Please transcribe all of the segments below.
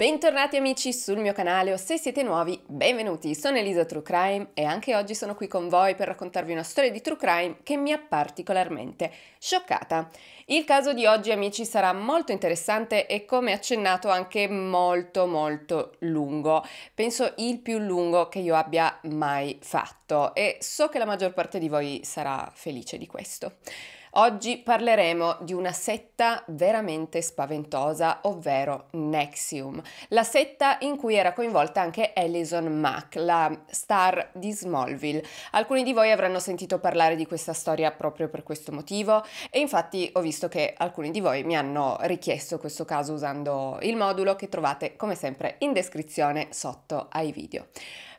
Bentornati amici sul mio canale o se siete nuovi, benvenuti! Sono Elisa True Crime e anche oggi sono qui con voi per raccontarvi una storia di True Crime che mi ha particolarmente scioccata. Il caso di oggi amici sarà molto interessante e come accennato anche molto molto lungo, penso il più lungo che io abbia mai fatto e so che la maggior parte di voi sarà felice di questo. Oggi parleremo di una setta veramente spaventosa, ovvero Nexium, la setta in cui era coinvolta anche Alison Mack, la star di Smallville. Alcuni di voi avranno sentito parlare di questa storia proprio per questo motivo e infatti ho visto che alcuni di voi mi hanno richiesto questo caso usando il modulo che trovate come sempre in descrizione sotto ai video.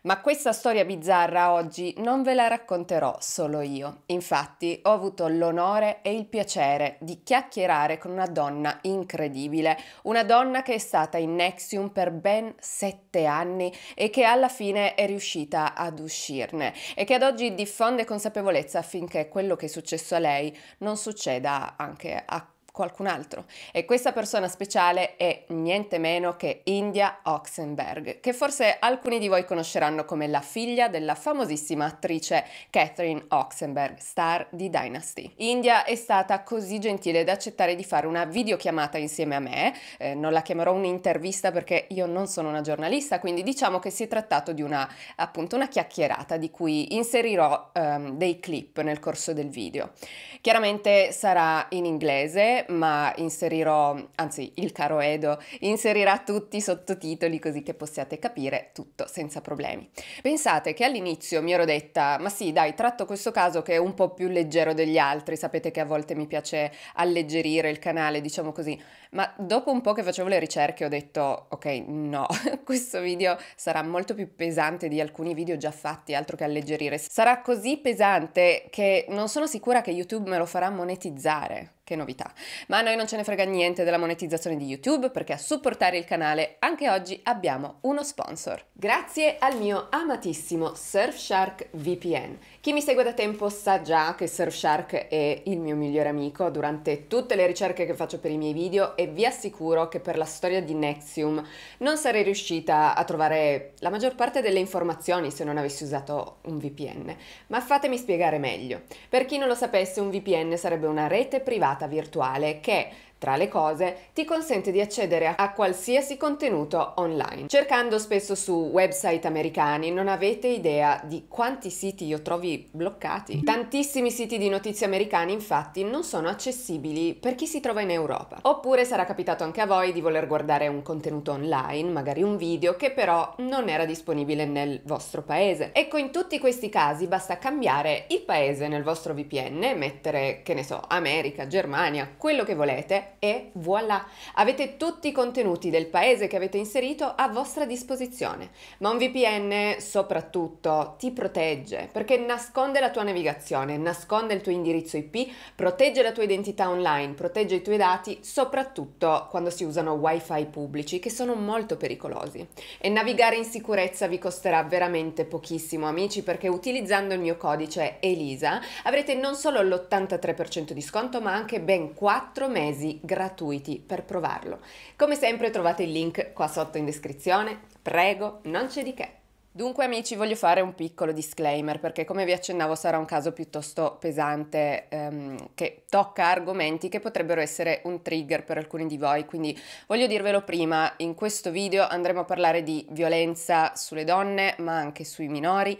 Ma questa storia bizzarra oggi non ve la racconterò solo io. Infatti ho avuto l'onore e il piacere di chiacchierare con una donna incredibile, una donna che è stata in Nexium per ben sette anni e che alla fine è riuscita ad uscirne e che ad oggi diffonde consapevolezza affinché quello che è successo a lei non succeda anche a qualcun altro e questa persona speciale è niente meno che India Oxenberg, che forse alcuni di voi conosceranno come la figlia della famosissima attrice Catherine Oxenberg, star di Dynasty. India è stata così gentile da accettare di fare una videochiamata insieme a me, eh, non la chiamerò un'intervista perché io non sono una giornalista, quindi diciamo che si è trattato di una appunto una chiacchierata di cui inserirò um, dei clip nel corso del video. Chiaramente sarà in inglese ma inserirò, anzi il caro Edo inserirà tutti i sottotitoli così che possiate capire tutto senza problemi. Pensate che all'inizio mi ero detta, ma sì dai, tratto questo caso che è un po' più leggero degli altri, sapete che a volte mi piace alleggerire il canale, diciamo così, ma dopo un po' che facevo le ricerche ho detto, ok, no, questo video sarà molto più pesante di alcuni video già fatti, altro che alleggerire. Sarà così pesante che non sono sicura che YouTube me lo farà monetizzare che novità. Ma a noi non ce ne frega niente della monetizzazione di YouTube perché a supportare il canale anche oggi abbiamo uno sponsor. Grazie al mio amatissimo Surfshark VPN, chi mi segue da tempo sa già che Surfshark è il mio migliore amico durante tutte le ricerche che faccio per i miei video e vi assicuro che per la storia di Nexium non sarei riuscita a trovare la maggior parte delle informazioni se non avessi usato un VPN. Ma fatemi spiegare meglio. Per chi non lo sapesse, un VPN sarebbe una rete privata virtuale che tra le cose, ti consente di accedere a qualsiasi contenuto online. Cercando spesso su website americani non avete idea di quanti siti io trovi bloccati. Tantissimi siti di notizie americani infatti non sono accessibili per chi si trova in Europa. Oppure sarà capitato anche a voi di voler guardare un contenuto online, magari un video, che però non era disponibile nel vostro paese. Ecco, in tutti questi casi basta cambiare il paese nel vostro VPN, mettere, che ne so, America, Germania, quello che volete e voilà! Avete tutti i contenuti del paese che avete inserito a vostra disposizione, ma un VPN soprattutto ti protegge perché nasconde la tua navigazione, nasconde il tuo indirizzo IP, protegge la tua identità online, protegge i tuoi dati, soprattutto quando si usano wifi pubblici che sono molto pericolosi. E navigare in sicurezza vi costerà veramente pochissimo amici perché utilizzando il mio codice ELISA avrete non solo l'83% di sconto ma anche ben 4 mesi gratuiti per provarlo. Come sempre trovate il link qua sotto in descrizione. Prego, non c'è di che. Dunque amici voglio fare un piccolo disclaimer perché come vi accennavo sarà un caso piuttosto pesante ehm, che tocca argomenti che potrebbero essere un trigger per alcuni di voi, quindi voglio dirvelo prima, in questo video andremo a parlare di violenza sulle donne ma anche sui minori,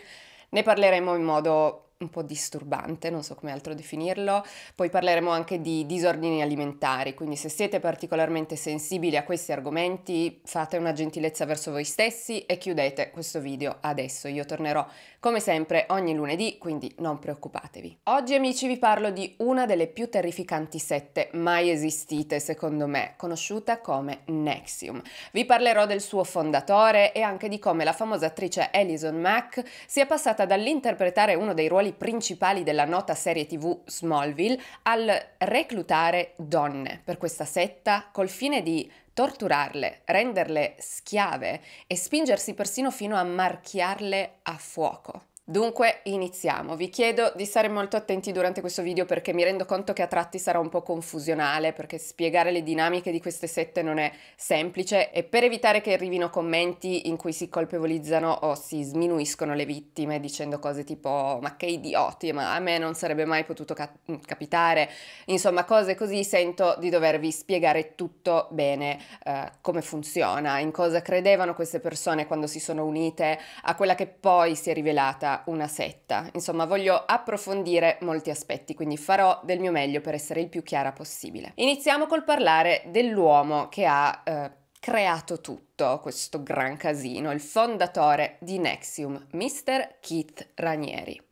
ne parleremo in modo un po' disturbante, non so come altro definirlo. Poi parleremo anche di disordini alimentari, quindi se siete particolarmente sensibili a questi argomenti fate una gentilezza verso voi stessi e chiudete questo video adesso. Io tornerò come sempre ogni lunedì, quindi non preoccupatevi. Oggi amici vi parlo di una delle più terrificanti sette mai esistite secondo me, conosciuta come Nexium. Vi parlerò del suo fondatore e anche di come la famosa attrice Alison Mack sia passata dall'interpretare uno dei ruoli attori principali della nota serie tv Smallville al reclutare donne per questa setta col fine di torturarle, renderle schiave e spingersi persino fino a marchiarle a fuoco. Dunque iniziamo, vi chiedo di stare molto attenti durante questo video perché mi rendo conto che a tratti sarà un po' confusionale perché spiegare le dinamiche di queste sette non è semplice e per evitare che arrivino commenti in cui si colpevolizzano o si sminuiscono le vittime dicendo cose tipo ma che idioti, ma a me non sarebbe mai potuto cap- mm, capitare, insomma cose così sento di dovervi spiegare tutto bene eh, come funziona, in cosa credevano queste persone quando si sono unite a quella che poi si è rivelata una setta. Insomma, voglio approfondire molti aspetti, quindi farò del mio meglio per essere il più chiara possibile. Iniziamo col parlare dell'uomo che ha eh, creato tutto questo gran casino, il fondatore di Nexium, Mr. Keith Ranieri.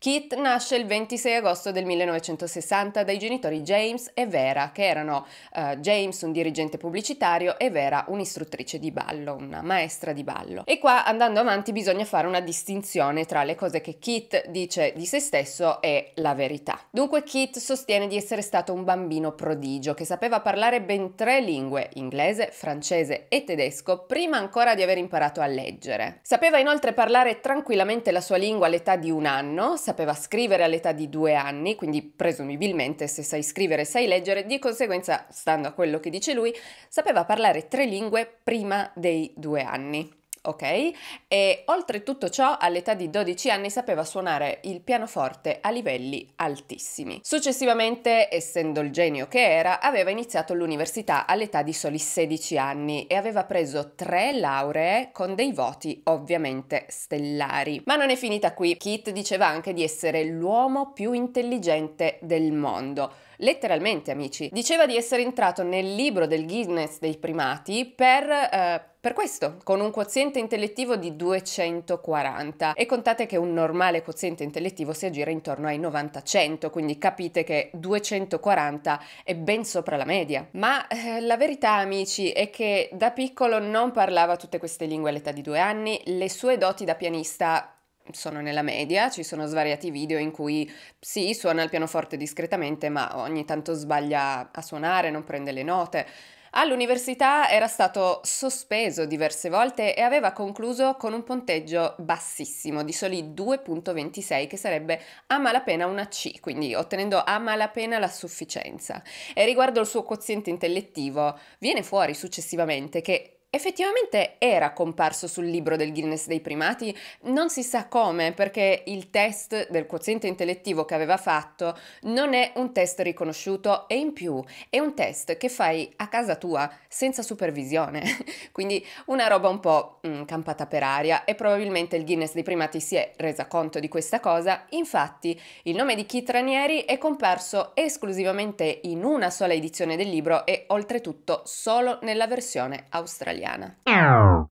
Keith nasce il 26 agosto del 1960 dai genitori James e Vera, che erano eh, James un dirigente pubblicitario e Vera un'istruttrice di ballo, una maestra di ballo. E qua andando avanti bisogna fare una distinzione tra le cose che Keith dice di se stesso e la verità. Dunque Keith sostiene di essere stato un bambino prodigio che sapeva parlare ben tre lingue, inglese, francese e tedesco, prima ancora di aver imparato a leggere. Sapeva inoltre parlare tranquillamente la sua lingua all'età di un anno, sapeva scrivere all'età di due anni, quindi presumibilmente se sai scrivere sai leggere, di conseguenza, stando a quello che dice lui, sapeva parlare tre lingue prima dei due anni ok? E oltre tutto ciò, all'età di 12 anni sapeva suonare il pianoforte a livelli altissimi. Successivamente, essendo il genio che era, aveva iniziato l'università all'età di soli 16 anni e aveva preso tre lauree con dei voti ovviamente stellari. Ma non è finita qui. Kit diceva anche di essere l'uomo più intelligente del mondo letteralmente amici. Diceva di essere entrato nel libro del Guinness dei primati per... Eh, per questo, con un quoziente intellettivo di 240 e contate che un normale quoziente intellettivo si aggira intorno ai 90-100, quindi capite che 240 è ben sopra la media. Ma eh, la verità, amici, è che da piccolo non parlava tutte queste lingue all'età di due anni, le sue doti da pianista sono nella media, ci sono svariati video in cui sì, suona il pianoforte discretamente, ma ogni tanto sbaglia a suonare, non prende le note. All'università era stato sospeso diverse volte e aveva concluso con un punteggio bassissimo di soli 2.26 che sarebbe a malapena una C, quindi ottenendo a malapena la sufficienza. E riguardo il suo quoziente intellettivo, viene fuori successivamente che effettivamente era comparso sul libro del Guinness dei primati, non si sa come perché il test del quoziente intellettivo che aveva fatto non è un test riconosciuto e in più è un test che fai a casa tua senza supervisione, quindi una roba un po' mh, mm, campata per aria e probabilmente il Guinness dei primati si è resa conto di questa cosa, infatti il nome di Kit Ranieri è comparso esclusivamente in una sola edizione del libro e oltretutto solo nella versione australiana italiana.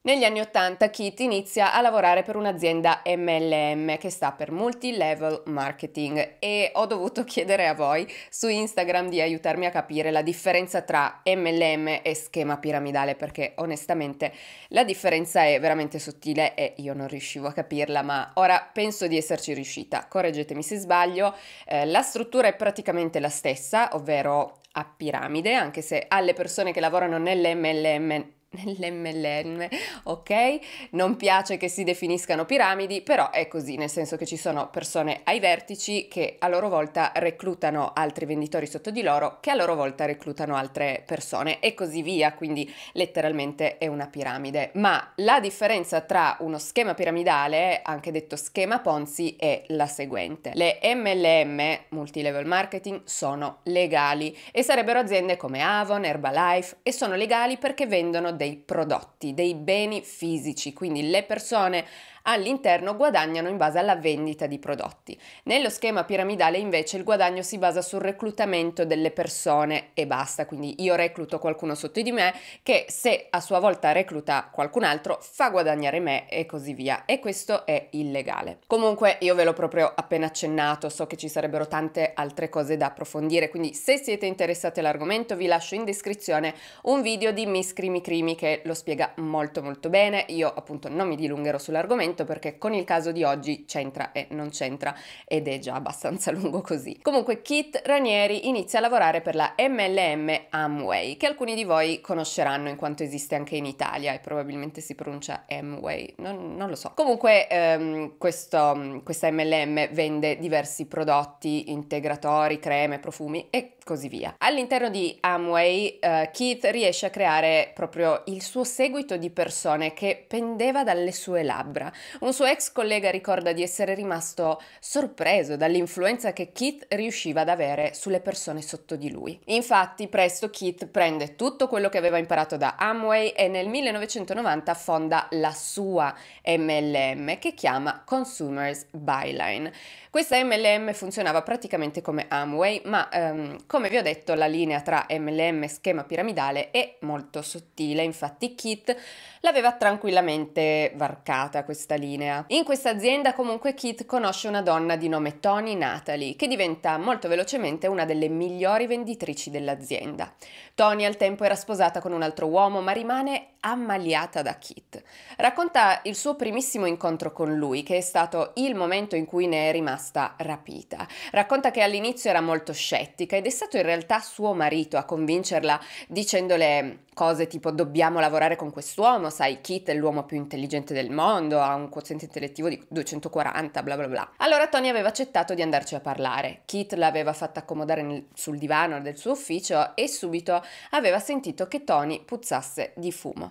Negli anni 80 Kit inizia a lavorare per un'azienda MLM che sta per Multi-Level Marketing e ho dovuto chiedere a voi su Instagram di aiutarmi a capire la differenza tra MLM e schema piramidale perché onestamente la differenza è veramente sottile e io non riuscivo a capirla ma ora penso di esserci riuscita. Correggetemi se sbaglio, eh, la struttura è praticamente la stessa ovvero a piramide, anche se alle persone che lavorano nell'MLM l'MLM, ok? Non piace che si definiscano piramidi, però è così, nel senso che ci sono persone ai vertici che a loro volta reclutano altri venditori sotto di loro, che a loro volta reclutano altre persone e così via, quindi letteralmente è una piramide. Ma la differenza tra uno schema piramidale, anche detto schema Ponzi, è la seguente. Le MLM, multilevel marketing, sono legali e sarebbero aziende come Avon, Herbalife e sono legali perché vendono dei prodotti, dei beni fisici, quindi le persone all'interno guadagnano in base alla vendita di prodotti. Nello schema piramidale invece il guadagno si basa sul reclutamento delle persone e basta, quindi io recluto qualcuno sotto di me che se a sua volta recluta qualcun altro fa guadagnare me e così via e questo è illegale. Comunque io ve l'ho proprio appena accennato, so che ci sarebbero tante altre cose da approfondire, quindi se siete interessati all'argomento vi lascio in descrizione un video di Miss Crimi Crimi che lo spiega molto molto bene, io appunto non mi dilungherò sull'argomento argomento perché con il caso di oggi c'entra e non c'entra ed è già abbastanza lungo così. Comunque Kit Ranieri inizia a lavorare per la MLM Amway che alcuni di voi conosceranno in quanto esiste anche in Italia e probabilmente si pronuncia Amway, non, non lo so. Comunque ehm, questo, questa MLM vende diversi prodotti integratori, creme, profumi e così via. All'interno di Amway, uh, Keith riesce a creare proprio il suo seguito di persone che pendeva dalle sue labbra. Un suo ex collega ricorda di essere rimasto sorpreso dall'influenza che Keith riusciva ad avere sulle persone sotto di lui. Infatti, presto Keith prende tutto quello che aveva imparato da Amway e nel 1990 fonda la sua MLM che chiama Consumers Byline. Questa MLM funzionava praticamente come Amway, ma um, ehm, come come vi ho detto, la linea tra MLM e schema piramidale è molto sottile, infatti Kit l'aveva tranquillamente varcata questa linea. In questa azienda comunque Kit conosce una donna di nome Tony Natalie, che diventa molto velocemente una delle migliori venditrici dell'azienda. Tony al tempo era sposata con un altro uomo, ma rimane ammaliata da Kit. Racconta il suo primissimo incontro con lui, che è stato il momento in cui ne è rimasta rapita. Racconta che all'inizio era molto scettica ed è stata stato in realtà suo marito a convincerla dicendole cose tipo dobbiamo lavorare con quest'uomo, sai, Kit è l'uomo più intelligente del mondo, ha un quoziente intellettivo di 240, bla bla bla. Allora Tony aveva accettato di andarci a parlare. Kit l'aveva fatta accomodare nel, sul divano del suo ufficio e subito aveva sentito che Tony puzzasse di fumo.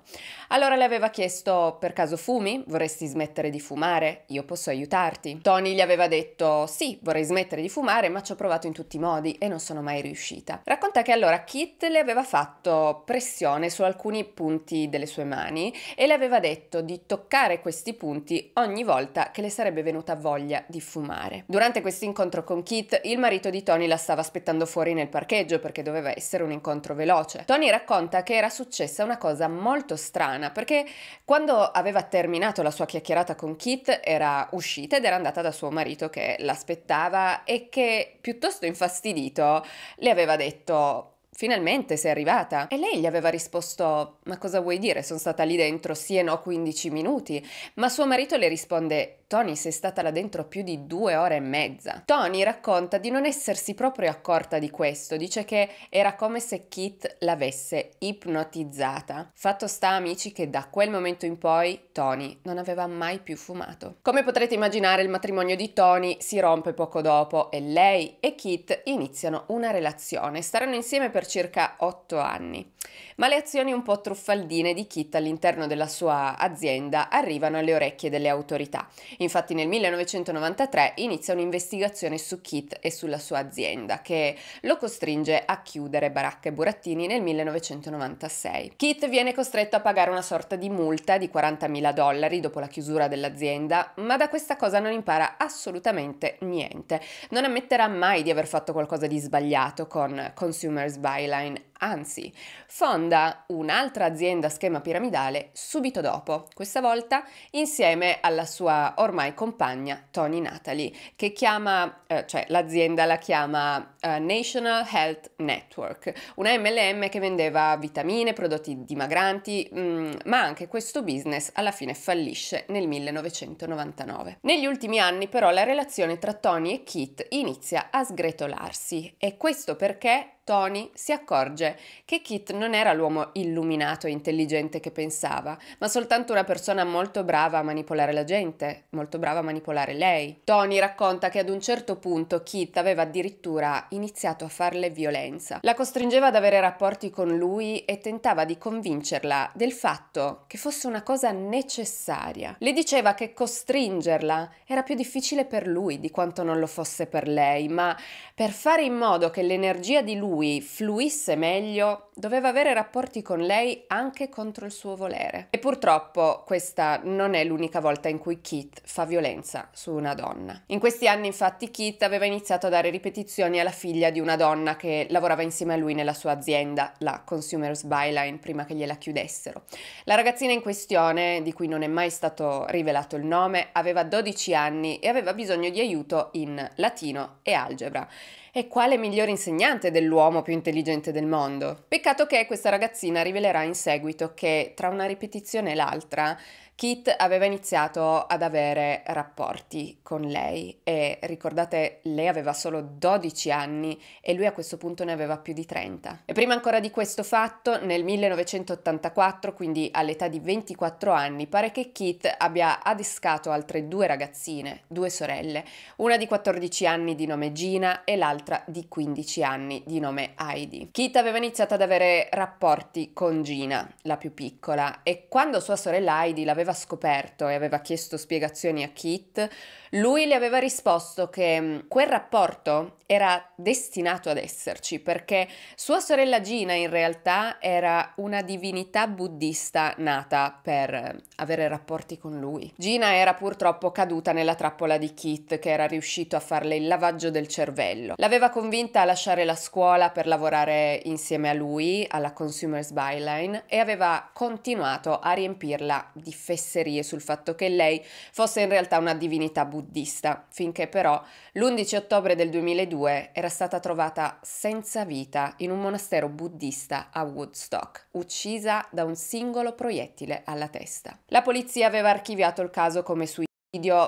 Allora le aveva chiesto per caso fumi? Vorresti smettere di fumare? Io posso aiutarti. Tony gli aveva detto sì, vorrei smettere di fumare, ma ci ho provato in tutti i modi e non sono mai riuscita. Racconta che allora Kit le aveva fatto pressione pressione su alcuni punti delle sue mani e le aveva detto di toccare questi punti ogni volta che le sarebbe venuta voglia di fumare. Durante questo incontro con Keith, il marito di Tony la stava aspettando fuori nel parcheggio perché doveva essere un incontro veloce. Tony racconta che era successa una cosa molto strana perché quando aveva terminato la sua chiacchierata con Keith era uscita ed era andata da suo marito che l'aspettava e che piuttosto infastidito le aveva detto Finalmente sei arrivata. E lei gli aveva risposto: Ma cosa vuoi dire? Sono stata lì dentro sì e no 15 minuti. Ma suo marito le risponde: Tony, sei stata là dentro più di due ore e mezza. Tony racconta di non essersi proprio accorta di questo. Dice che era come se Kit l'avesse ipnotizzata. Fatto sta, amici, che da quel momento in poi Tony non aveva mai più fumato. Come potrete immaginare, il matrimonio di Tony si rompe poco dopo e lei e Kit iniziano una relazione. Staranno insieme per circa 8 anni ma le azioni un po' truffaldine di Kit all'interno della sua azienda arrivano alle orecchie delle autorità. Infatti nel 1993 inizia un'investigazione su Kit e sulla sua azienda che lo costringe a chiudere Baracca e Burattini nel 1996. Kit viene costretto a pagare una sorta di multa di 40.000 dollari dopo la chiusura dell'azienda, ma da questa cosa non impara assolutamente niente. Non ammetterà mai di aver fatto qualcosa di sbagliato con Consumers Byline, Anzi, fonda un'altra azienda a schema piramidale subito dopo, questa volta insieme alla sua ormai compagna Tony Natalie, che chiama, eh, cioè l'azienda la chiama eh, National Health Network, una MLM che vendeva vitamine, prodotti dimagranti, mh, mm, ma anche questo business alla fine fallisce nel 1999. Negli ultimi anni però la relazione tra Tony e Keith inizia a sgretolarsi e questo perché Tony si accorge che Kit non era l'uomo illuminato e intelligente che pensava, ma soltanto una persona molto brava a manipolare la gente, molto brava a manipolare lei. Tony racconta che ad un certo punto Kit aveva addirittura iniziato a farle violenza. La costringeva ad avere rapporti con lui e tentava di convincerla del fatto che fosse una cosa necessaria. Le diceva che costringerla era più difficile per lui di quanto non lo fosse per lei, ma per fare in modo che l'energia di lui lui fluisse meglio, doveva avere rapporti con lei anche contro il suo volere. E purtroppo questa non è l'unica volta in cui Kit fa violenza su una donna. In questi anni infatti Kit aveva iniziato a dare ripetizioni alla figlia di una donna che lavorava insieme a lui nella sua azienda, la Consumers Byline, prima che gliela chiudessero. La ragazzina in questione, di cui non è mai stato rivelato il nome, aveva 12 anni e aveva bisogno di aiuto in latino e algebra. E quale migliore insegnante dell'uomo più intelligente del mondo? Peccato che questa ragazzina rivelerà in seguito che tra una ripetizione e l'altra Kit aveva iniziato ad avere rapporti con lei e ricordate, lei aveva solo 12 anni e lui a questo punto ne aveva più di 30. E prima ancora di questo fatto, nel 1984, quindi all'età di 24 anni, pare che Kit abbia adescato altre due ragazzine, due sorelle, una di 14 anni di nome Gina e l'altra di 15 anni di nome Heidi. Kit aveva iniziato ad avere rapporti con Gina, la più piccola, e quando sua sorella Heidi l'aveva aveva scoperto e aveva chiesto spiegazioni a Kit, lui le aveva risposto che mm, quel rapporto era destinato ad esserci perché sua sorella Gina in realtà era una divinità buddista nata per eh, avere rapporti con lui. Gina era purtroppo caduta nella trappola di Kit che era riuscito a farle il lavaggio del cervello. L'aveva convinta a lasciare la scuola per lavorare insieme a lui alla Consumers Byline e aveva continuato a riempirla di fesserie sul fatto che lei fosse in realtà una divinità buddista buddista, finché però l'11 ottobre del 2002 era stata trovata senza vita in un monastero buddista a Woodstock, uccisa da un singolo proiettile alla testa. La polizia aveva archiviato il caso come suicidio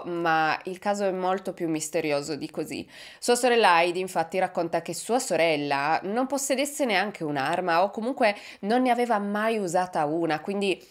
ma il caso è molto più misterioso di così. Sua sorella Heidi infatti racconta che sua sorella non possedesse neanche un'arma o comunque non ne aveva mai usata una, quindi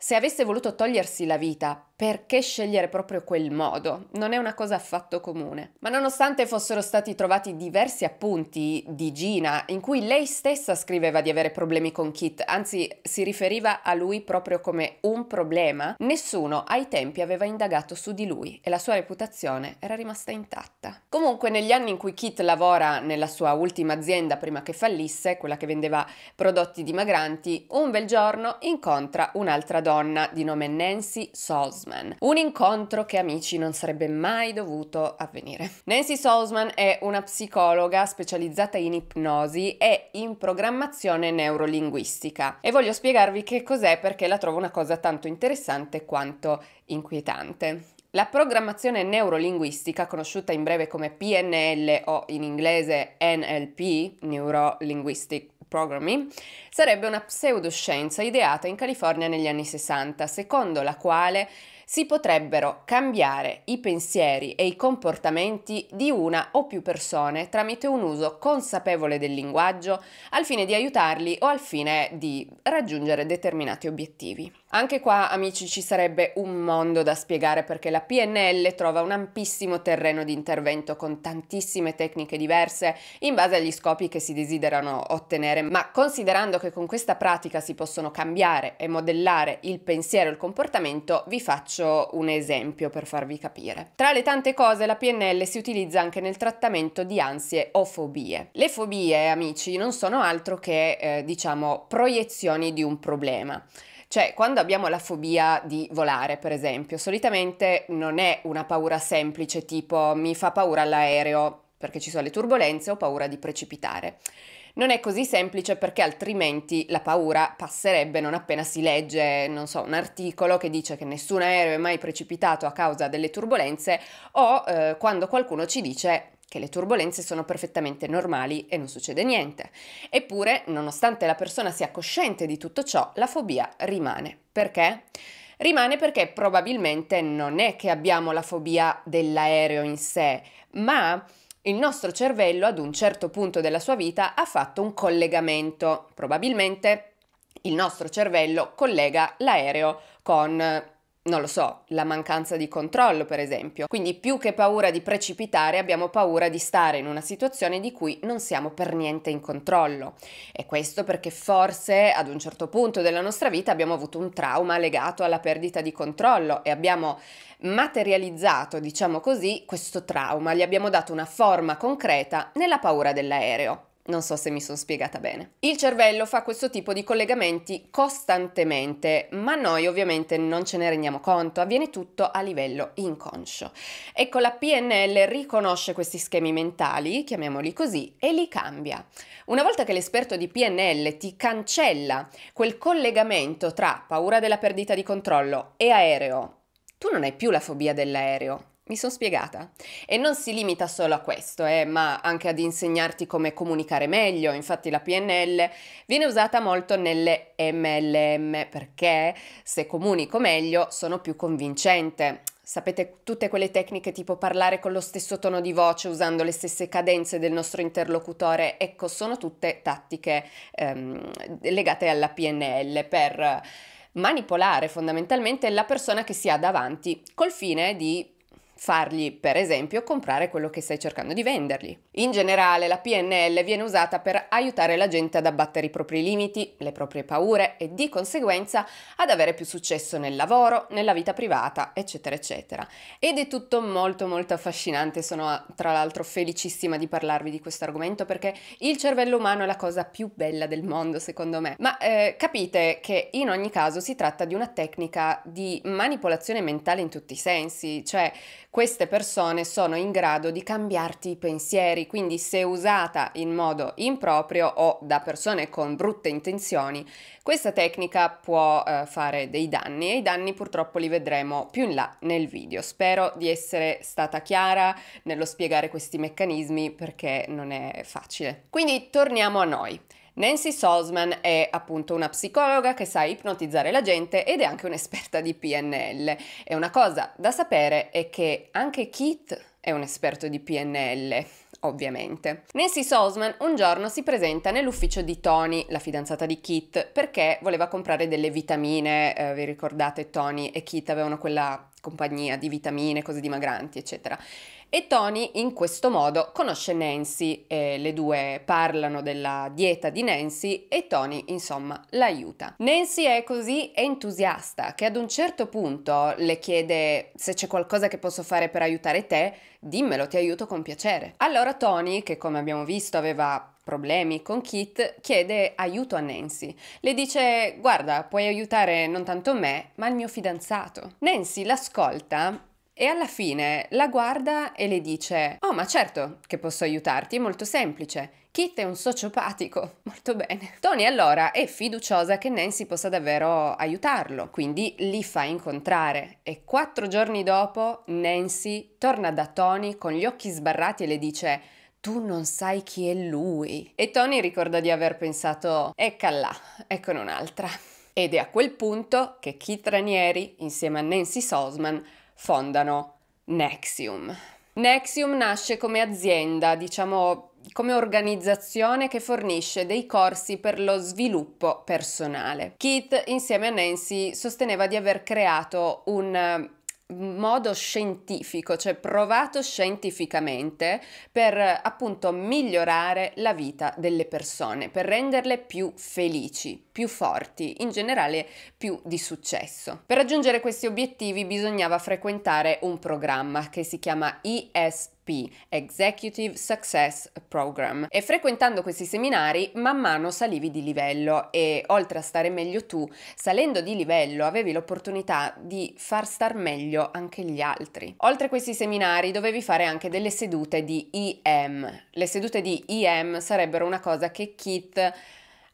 se avesse voluto togliersi la vita, perché scegliere proprio quel modo? Non è una cosa affatto comune. Ma nonostante fossero stati trovati diversi appunti di Gina, in cui lei stessa scriveva di avere problemi con Kit, anzi si riferiva a lui proprio come un problema, nessuno ai tempi aveva indagato su di lui e la sua reputazione era rimasta intatta. Comunque negli anni in cui Kit lavora nella sua ultima azienda prima che fallisse, quella che vendeva prodotti dimagranti, un bel giorno incontra un'altra donna donna di nome Nancy Salzman. Un incontro che amici non sarebbe mai dovuto avvenire. Nancy Salzman è una psicologa specializzata in ipnosi e in programmazione neurolinguistica e voglio spiegarvi che cos'è perché la trovo una cosa tanto interessante quanto inquietante. La programmazione neurolinguistica, conosciuta in breve come PNL o in inglese NLP, Neuro Linguistic Programming, sarebbe una pseudoscienza ideata in California negli anni 60, secondo la quale si potrebbero cambiare i pensieri e i comportamenti di una o più persone tramite un uso consapevole del linguaggio al fine di aiutarli o al fine di raggiungere determinati obiettivi. Anche qua, amici, ci sarebbe un mondo da spiegare perché la PNL trova un ampissimo terreno di intervento con tantissime tecniche diverse in base agli scopi che si desiderano ottenere, ma considerando che con questa pratica si possono cambiare e modellare il pensiero e il comportamento, vi faccio un esempio per farvi capire. Tra le tante cose, la PNL si utilizza anche nel trattamento di ansie o fobie. Le fobie, amici, non sono altro che, eh, diciamo, proiezioni di un problema. Cioè, quando abbiamo la fobia di volare, per esempio, solitamente non è una paura semplice tipo mi fa paura l'aereo perché ci sono le turbulenze, o paura di precipitare. Non è così semplice perché altrimenti la paura passerebbe non appena si legge, non so, un articolo che dice che nessun aereo è mai precipitato a causa delle turbulenze o eh, quando qualcuno ci dice che le turbulenze sono perfettamente normali e non succede niente. Eppure, nonostante la persona sia cosciente di tutto ciò, la fobia rimane. Perché? Rimane perché probabilmente non è che abbiamo la fobia dell'aereo in sé, ma il nostro cervello ad un certo punto della sua vita ha fatto un collegamento. Probabilmente il nostro cervello collega l'aereo con non lo so, la mancanza di controllo per esempio. Quindi più che paura di precipitare abbiamo paura di stare in una situazione di cui non siamo per niente in controllo. E questo perché forse ad un certo punto della nostra vita abbiamo avuto un trauma legato alla perdita di controllo e abbiamo materializzato, diciamo così, questo trauma, gli abbiamo dato una forma concreta nella paura dell'aereo. Non so se mi sono spiegata bene. Il cervello fa questo tipo di collegamenti costantemente, ma noi ovviamente non ce ne rendiamo conto, avviene tutto a livello inconscio. Ecco, la PNL riconosce questi schemi mentali, chiamiamoli così, e li cambia. Una volta che l'esperto di PNL ti cancella quel collegamento tra paura della perdita di controllo e aereo, tu non hai più la fobia dell'aereo, mi sono spiegata. E non si limita solo a questo, eh, ma anche ad insegnarti come comunicare meglio. Infatti la PNL viene usata molto nelle MLM perché se comunico meglio sono più convincente. Sapete tutte quelle tecniche tipo parlare con lo stesso tono di voce usando le stesse cadenze del nostro interlocutore? Ecco, sono tutte tattiche ehm, legate alla PNL per manipolare fondamentalmente la persona che si ha davanti col fine di fargli, per esempio, comprare quello che stai cercando di vendergli. In generale, la PNL viene usata per aiutare la gente ad abbattere i propri limiti, le proprie paure e di conseguenza ad avere più successo nel lavoro, nella vita privata, eccetera, eccetera. Ed è tutto molto molto affascinante, sono tra l'altro felicissima di parlarvi di questo argomento perché il cervello umano è la cosa più bella del mondo, secondo me. Ma eh, capite che in ogni caso si tratta di una tecnica di manipolazione mentale in tutti i sensi, cioè queste persone sono in grado di cambiarti i pensieri, quindi se usata in modo improprio o da persone con brutte intenzioni, questa tecnica può eh, fare dei danni e i danni purtroppo li vedremo più in là nel video. Spero di essere stata chiara nello spiegare questi meccanismi perché non è facile. Quindi torniamo a noi. Nancy Salzman è appunto una psicologa che sa ipnotizzare la gente ed è anche un'esperta di PNL. E una cosa da sapere è che anche Keith è un esperto di PNL ovviamente. Nancy Salzman un giorno si presenta nell'ufficio di Tony, la fidanzata di Kit, perché voleva comprare delle vitamine, eh, vi ricordate Tony e Kit avevano quella compagnia di vitamine, cose dimagranti, eccetera. E Tony in questo modo conosce Nancy, eh, le due parlano della dieta di Nancy e Tony insomma l'aiuta. Nancy è così entusiasta che ad un certo punto le chiede se c'è qualcosa che posso fare per aiutare te, dimmelo, ti aiuto con piacere. Allora Tony, che come abbiamo visto aveva problemi con Kit, chiede aiuto a Nancy. Le dice guarda, puoi aiutare non tanto me, ma il mio fidanzato. Nancy l'ascolta e alla fine la guarda e le dice oh ma certo che posso aiutarti, è molto semplice. Kit è un sociopatico, molto bene. Tony allora è fiduciosa che Nancy possa davvero aiutarlo, quindi li fa incontrare e quattro giorni dopo Nancy torna da Tony con gli occhi sbarrati e le dice tu non sai chi è lui. E Tony ricorda di aver pensato, eccala, eccone un'altra. Ed è a quel punto che Keith Ranieri, insieme a Nancy Sosman, fondano Nexium. Nexium nasce come azienda, diciamo come organizzazione che fornisce dei corsi per lo sviluppo personale. Keith insieme a Nancy sosteneva di aver creato un modo scientifico, cioè provato scientificamente per appunto migliorare la vita delle persone, per renderle più felici più forti, in generale più di successo. Per raggiungere questi obiettivi bisognava frequentare un programma che si chiama ESP Executive Success Program. E frequentando questi seminari man mano salivi di livello e oltre a stare meglio tu, salendo di livello avevi l'opportunità di far star meglio anche gli altri. Oltre a questi seminari dovevi fare anche delle sedute di EM. Le sedute di EM sarebbero una cosa che Kit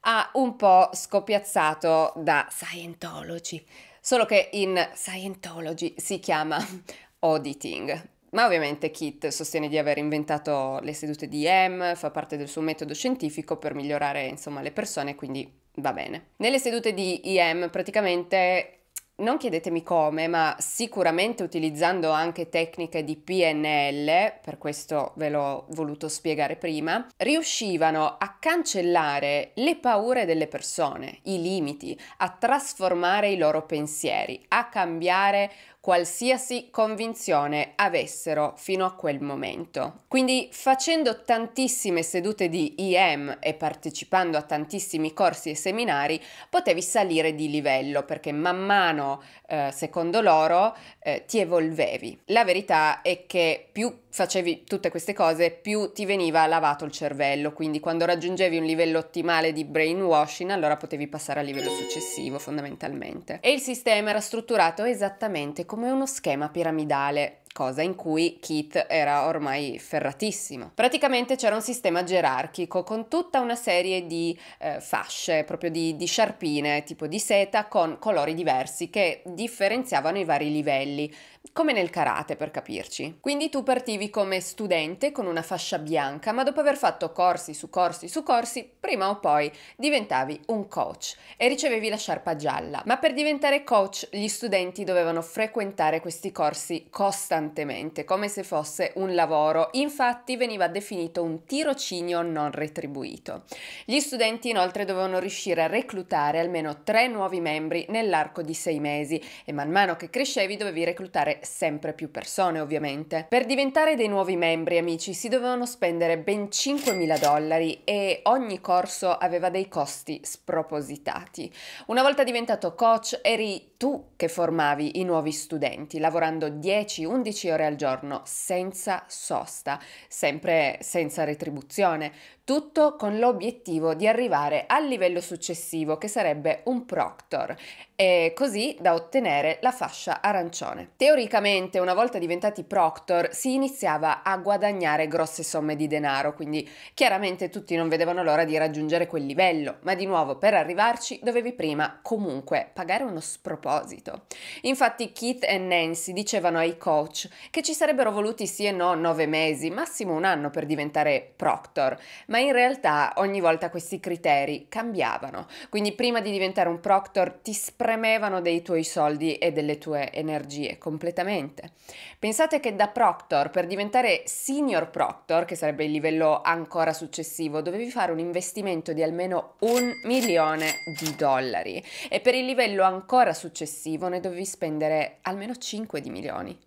ha un po' scopiazzato da Scientology, solo che in Scientology si chiama auditing. Ma ovviamente Kit sostiene di aver inventato le sedute di EM, fa parte del suo metodo scientifico per migliorare insomma, le persone, quindi va bene. Nelle sedute di EM praticamente non chiedetemi come, ma sicuramente utilizzando anche tecniche di PNL, per questo ve l'ho voluto spiegare prima, riuscivano a cancellare le paure delle persone, i limiti, a trasformare i loro pensieri, a cambiare qualsiasi convinzione avessero fino a quel momento. Quindi facendo tantissime sedute di EM e partecipando a tantissimi corsi e seminari potevi salire di livello perché man mano, eh, secondo loro, eh, ti evolvevi. La verità è che più facevi tutte queste cose, più ti veniva lavato il cervello, quindi quando raggiungevi un livello ottimale di brainwashing, allora potevi passare al livello successivo fondamentalmente. E il sistema era strutturato esattamente come come uno schema piramidale cosa in cui Keith era ormai ferratissimo. Praticamente c'era un sistema gerarchico con tutta una serie di eh, fasce, proprio di, di sciarpine tipo di seta con colori diversi che differenziavano i vari livelli come nel karate per capirci. Quindi tu partivi come studente con una fascia bianca, ma dopo aver fatto corsi su corsi su corsi, prima o poi diventavi un coach e ricevevi la sciarpa gialla. Ma per diventare coach gli studenti dovevano frequentare questi corsi costantemente, come se fosse un lavoro. Infatti veniva definito un tirocinio non retribuito. Gli studenti inoltre dovevano riuscire a reclutare almeno tre nuovi membri nell'arco di sei mesi e man mano che crescevi dovevi reclutare sempre più persone ovviamente. Per diventare dei nuovi membri amici si dovevano spendere ben 5.000 dollari e ogni corso aveva dei costi spropositati. Una volta diventato coach eri tu che formavi i nuovi studenti, lavorando 10-11 ore al giorno senza sosta, sempre senza retribuzione, tutto con l'obiettivo di arrivare al livello successivo che sarebbe un proctor e così da ottenere la fascia arancione. Teoricamente, una volta diventati proctor, si iniziava a guadagnare grosse somme di denaro, quindi chiaramente tutti non vedevano l'ora di raggiungere quel livello, ma di nuovo per arrivarci dovevi prima comunque pagare uno sproposito. Infatti Keith e Nancy dicevano ai coach che ci sarebbero voluti sì e no nove mesi, massimo un anno per diventare proctor, ma in realtà ogni volta questi criteri cambiavano, quindi prima di diventare un proctor ti sproposito spremevano dei tuoi soldi e delle tue energie completamente. Pensate che da proctor per diventare senior proctor, che sarebbe il livello ancora successivo, dovevi fare un investimento di almeno un milione di dollari e per il livello ancora successivo ne dovevi spendere almeno 5 di milioni.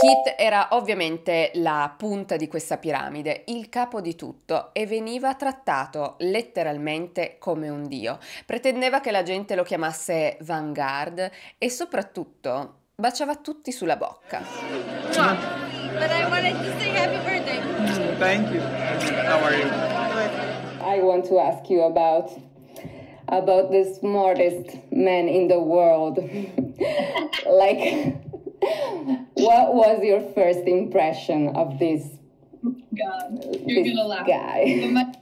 Kit era ovviamente la punta di questa piramide, il capo di tutto e veniva trattato letteralmente come un dio. Pretendeva che la gente lo chiamasse Vanguard e soprattutto baciava tutti sulla bocca. But I wanted to say happy birthday. Thank you. How are you? I want to ask you about about the smartest man in the world. like what was your first impression of this? God, you're this gonna laugh. Guy. my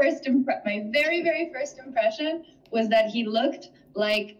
first impre- my very very first impression was that he looked like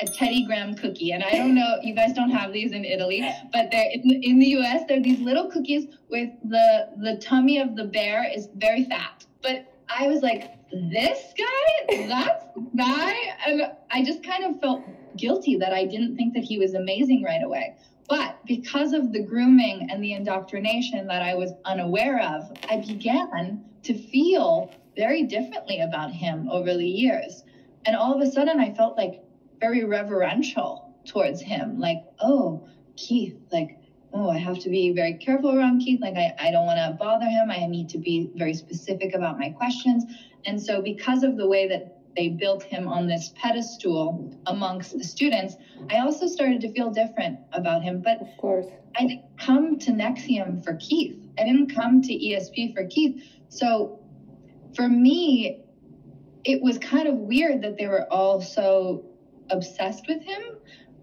a Teddy Graham cookie. And I don't know, you guys don't have these in Italy, but they're in, in the US, they're these little cookies with the the tummy of the bear is very fat. But I was like, this guy, that's guy, and I just kind of felt guilty that I didn't think that he was amazing right away. But because of the grooming and the indoctrination that I was unaware of, I began to feel very differently about him over the years. And all of a sudden, I felt like very reverential towards him like, oh, Keith, like, oh, I have to be very careful around Keith. Like, I, I don't want to bother him. I need to be very specific about my questions. And so, because of the way that they built him on this pedestal amongst the students, I also started to feel different about him. But of course, I didn't come to Nexium for Keith. I didn't come to ESP for Keith. So for me, it was kind of weird that they were all so obsessed with him.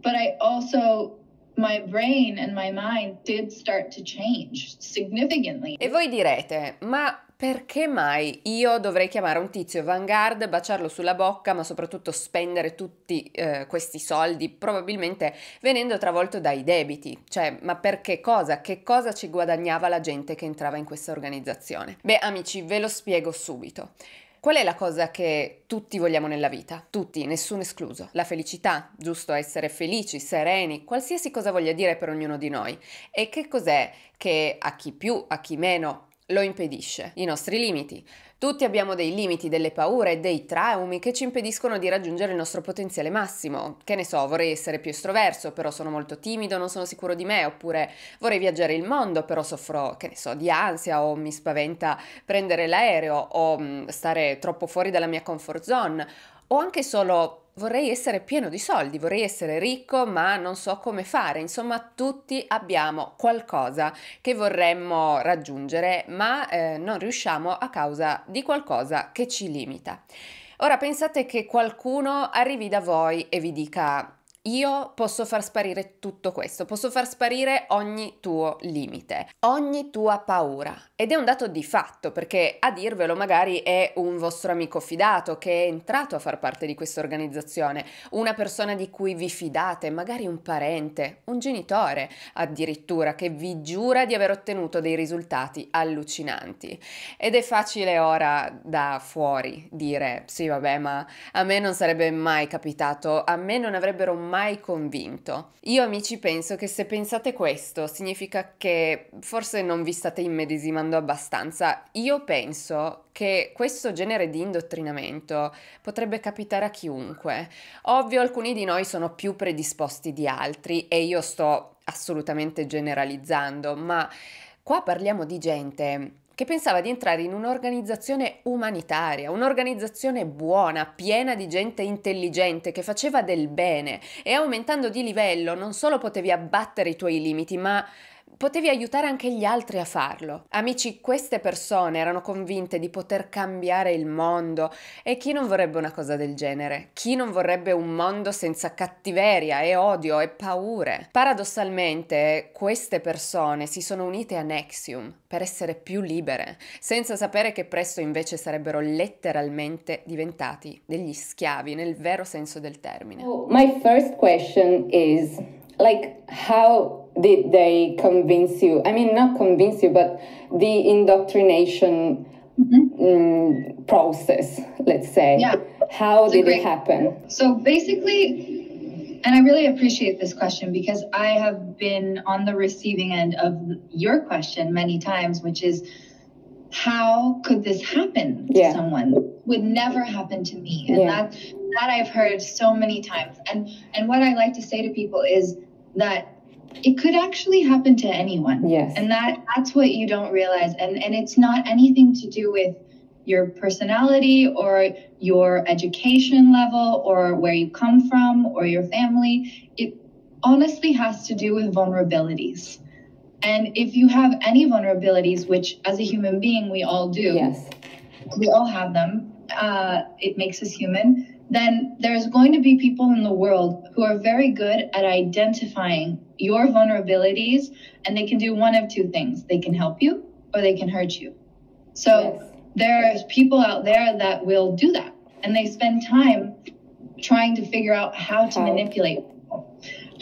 But I also my brain and my mind did start to change significantly. E voi direte, ma Perché mai io dovrei chiamare un tizio Vanguard, baciarlo sulla bocca, ma soprattutto spendere tutti eh, questi soldi, probabilmente venendo travolto dai debiti? Cioè, ma perché cosa? Che cosa ci guadagnava la gente che entrava in questa organizzazione? Beh, amici, ve lo spiego subito. Qual è la cosa che tutti vogliamo nella vita? Tutti, nessuno escluso. La felicità, giusto essere felici, sereni, qualsiasi cosa voglia dire per ognuno di noi. E che cos'è che a chi più, a chi meno lo impedisce, i nostri limiti. Tutti abbiamo dei limiti, delle paure dei traumi che ci impediscono di raggiungere il nostro potenziale massimo. Che ne so, vorrei essere più estroverso, però sono molto timido, non sono sicuro di me, oppure vorrei viaggiare il mondo, però soffro, che ne so, di ansia o mi spaventa prendere l'aereo o mm, stare troppo fuori dalla mia comfort zone o anche solo vorrei essere pieno di soldi, vorrei essere ricco, ma non so come fare. Insomma, tutti abbiamo qualcosa che vorremmo raggiungere, ma eh, non riusciamo a causa di qualcosa che ci limita. Ora pensate che qualcuno arrivi da voi e vi dica io posso far sparire tutto questo, posso far sparire ogni tuo limite, ogni tua paura. Ed è un dato di fatto, perché a dirvelo magari è un vostro amico fidato che è entrato a far parte di questa organizzazione, una persona di cui vi fidate, magari un parente, un genitore addirittura, che vi giura di aver ottenuto dei risultati allucinanti. Ed è facile ora da fuori dire, sì vabbè, ma a me non sarebbe mai capitato, a me non avrebbero mai mai convinto. Io amici penso che se pensate questo significa che forse non vi state immedesimando abbastanza. Io penso che questo genere di indottrinamento potrebbe capitare a chiunque. Ovvio alcuni di noi sono più predisposti di altri e io sto assolutamente generalizzando, ma qua parliamo di gente che pensava di entrare in un'organizzazione umanitaria, un'organizzazione buona, piena di gente intelligente che faceva del bene e aumentando di livello non solo potevi abbattere i tuoi limiti, ma potevi aiutare anche gli altri a farlo. Amici, queste persone erano convinte di poter cambiare il mondo e chi non vorrebbe una cosa del genere? Chi non vorrebbe un mondo senza cattiveria e odio e paure? Paradossalmente, queste persone si sono unite a Nexium per essere più libere, senza sapere che presto invece sarebbero letteralmente diventati degli schiavi nel vero senso del termine. Oh, my first question is like how did they convince you? I mean, not convince you, but the indoctrination mm-hmm. mm -hmm. um, process, let's say. Yeah. How so did great. it happen? So basically, and I really appreciate this question because I have been on the receiving end of your question many times, which is how could this happen yeah. to someone? would never happen to me. And yeah. that that I've heard so many times. And and what I like to say to people is that it could actually happen to anyone. Yes. And that that's what you don't realize. And and it's not anything to do with your personality or your education level or where you come from or your family. It honestly has to do with vulnerabilities. And if you have any vulnerabilities, which as a human being we all do, yes. we all have them, uh, it makes us human, then there's going to be people in the world who are very good at identifying your vulnerabilities, and they can do one of two things they can help you or they can hurt you. So yes. there's people out there that will do that, and they spend time trying to figure out how to how? manipulate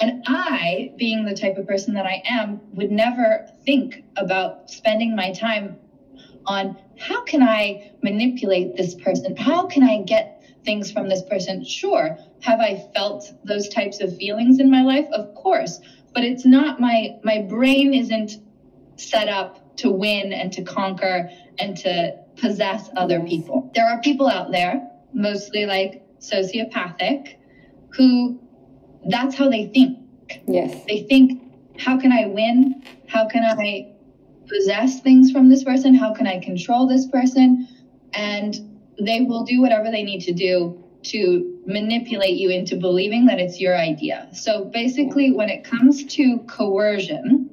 and I, being the type of person that I am, would never think about spending my time on how can I manipulate this person? How can I get things from this person? Sure. Have I felt those types of feelings in my life? Of course. But it's not my my brain isn't set up to win and to conquer and to possess other people. There are people out there, mostly like sociopathic, who that's how they think. Yes. They think, how can I win? How can I possess things from this person? How can I control this person? And they will do whatever they need to do to manipulate you into believing that it's your idea. So basically, when it comes to coercion,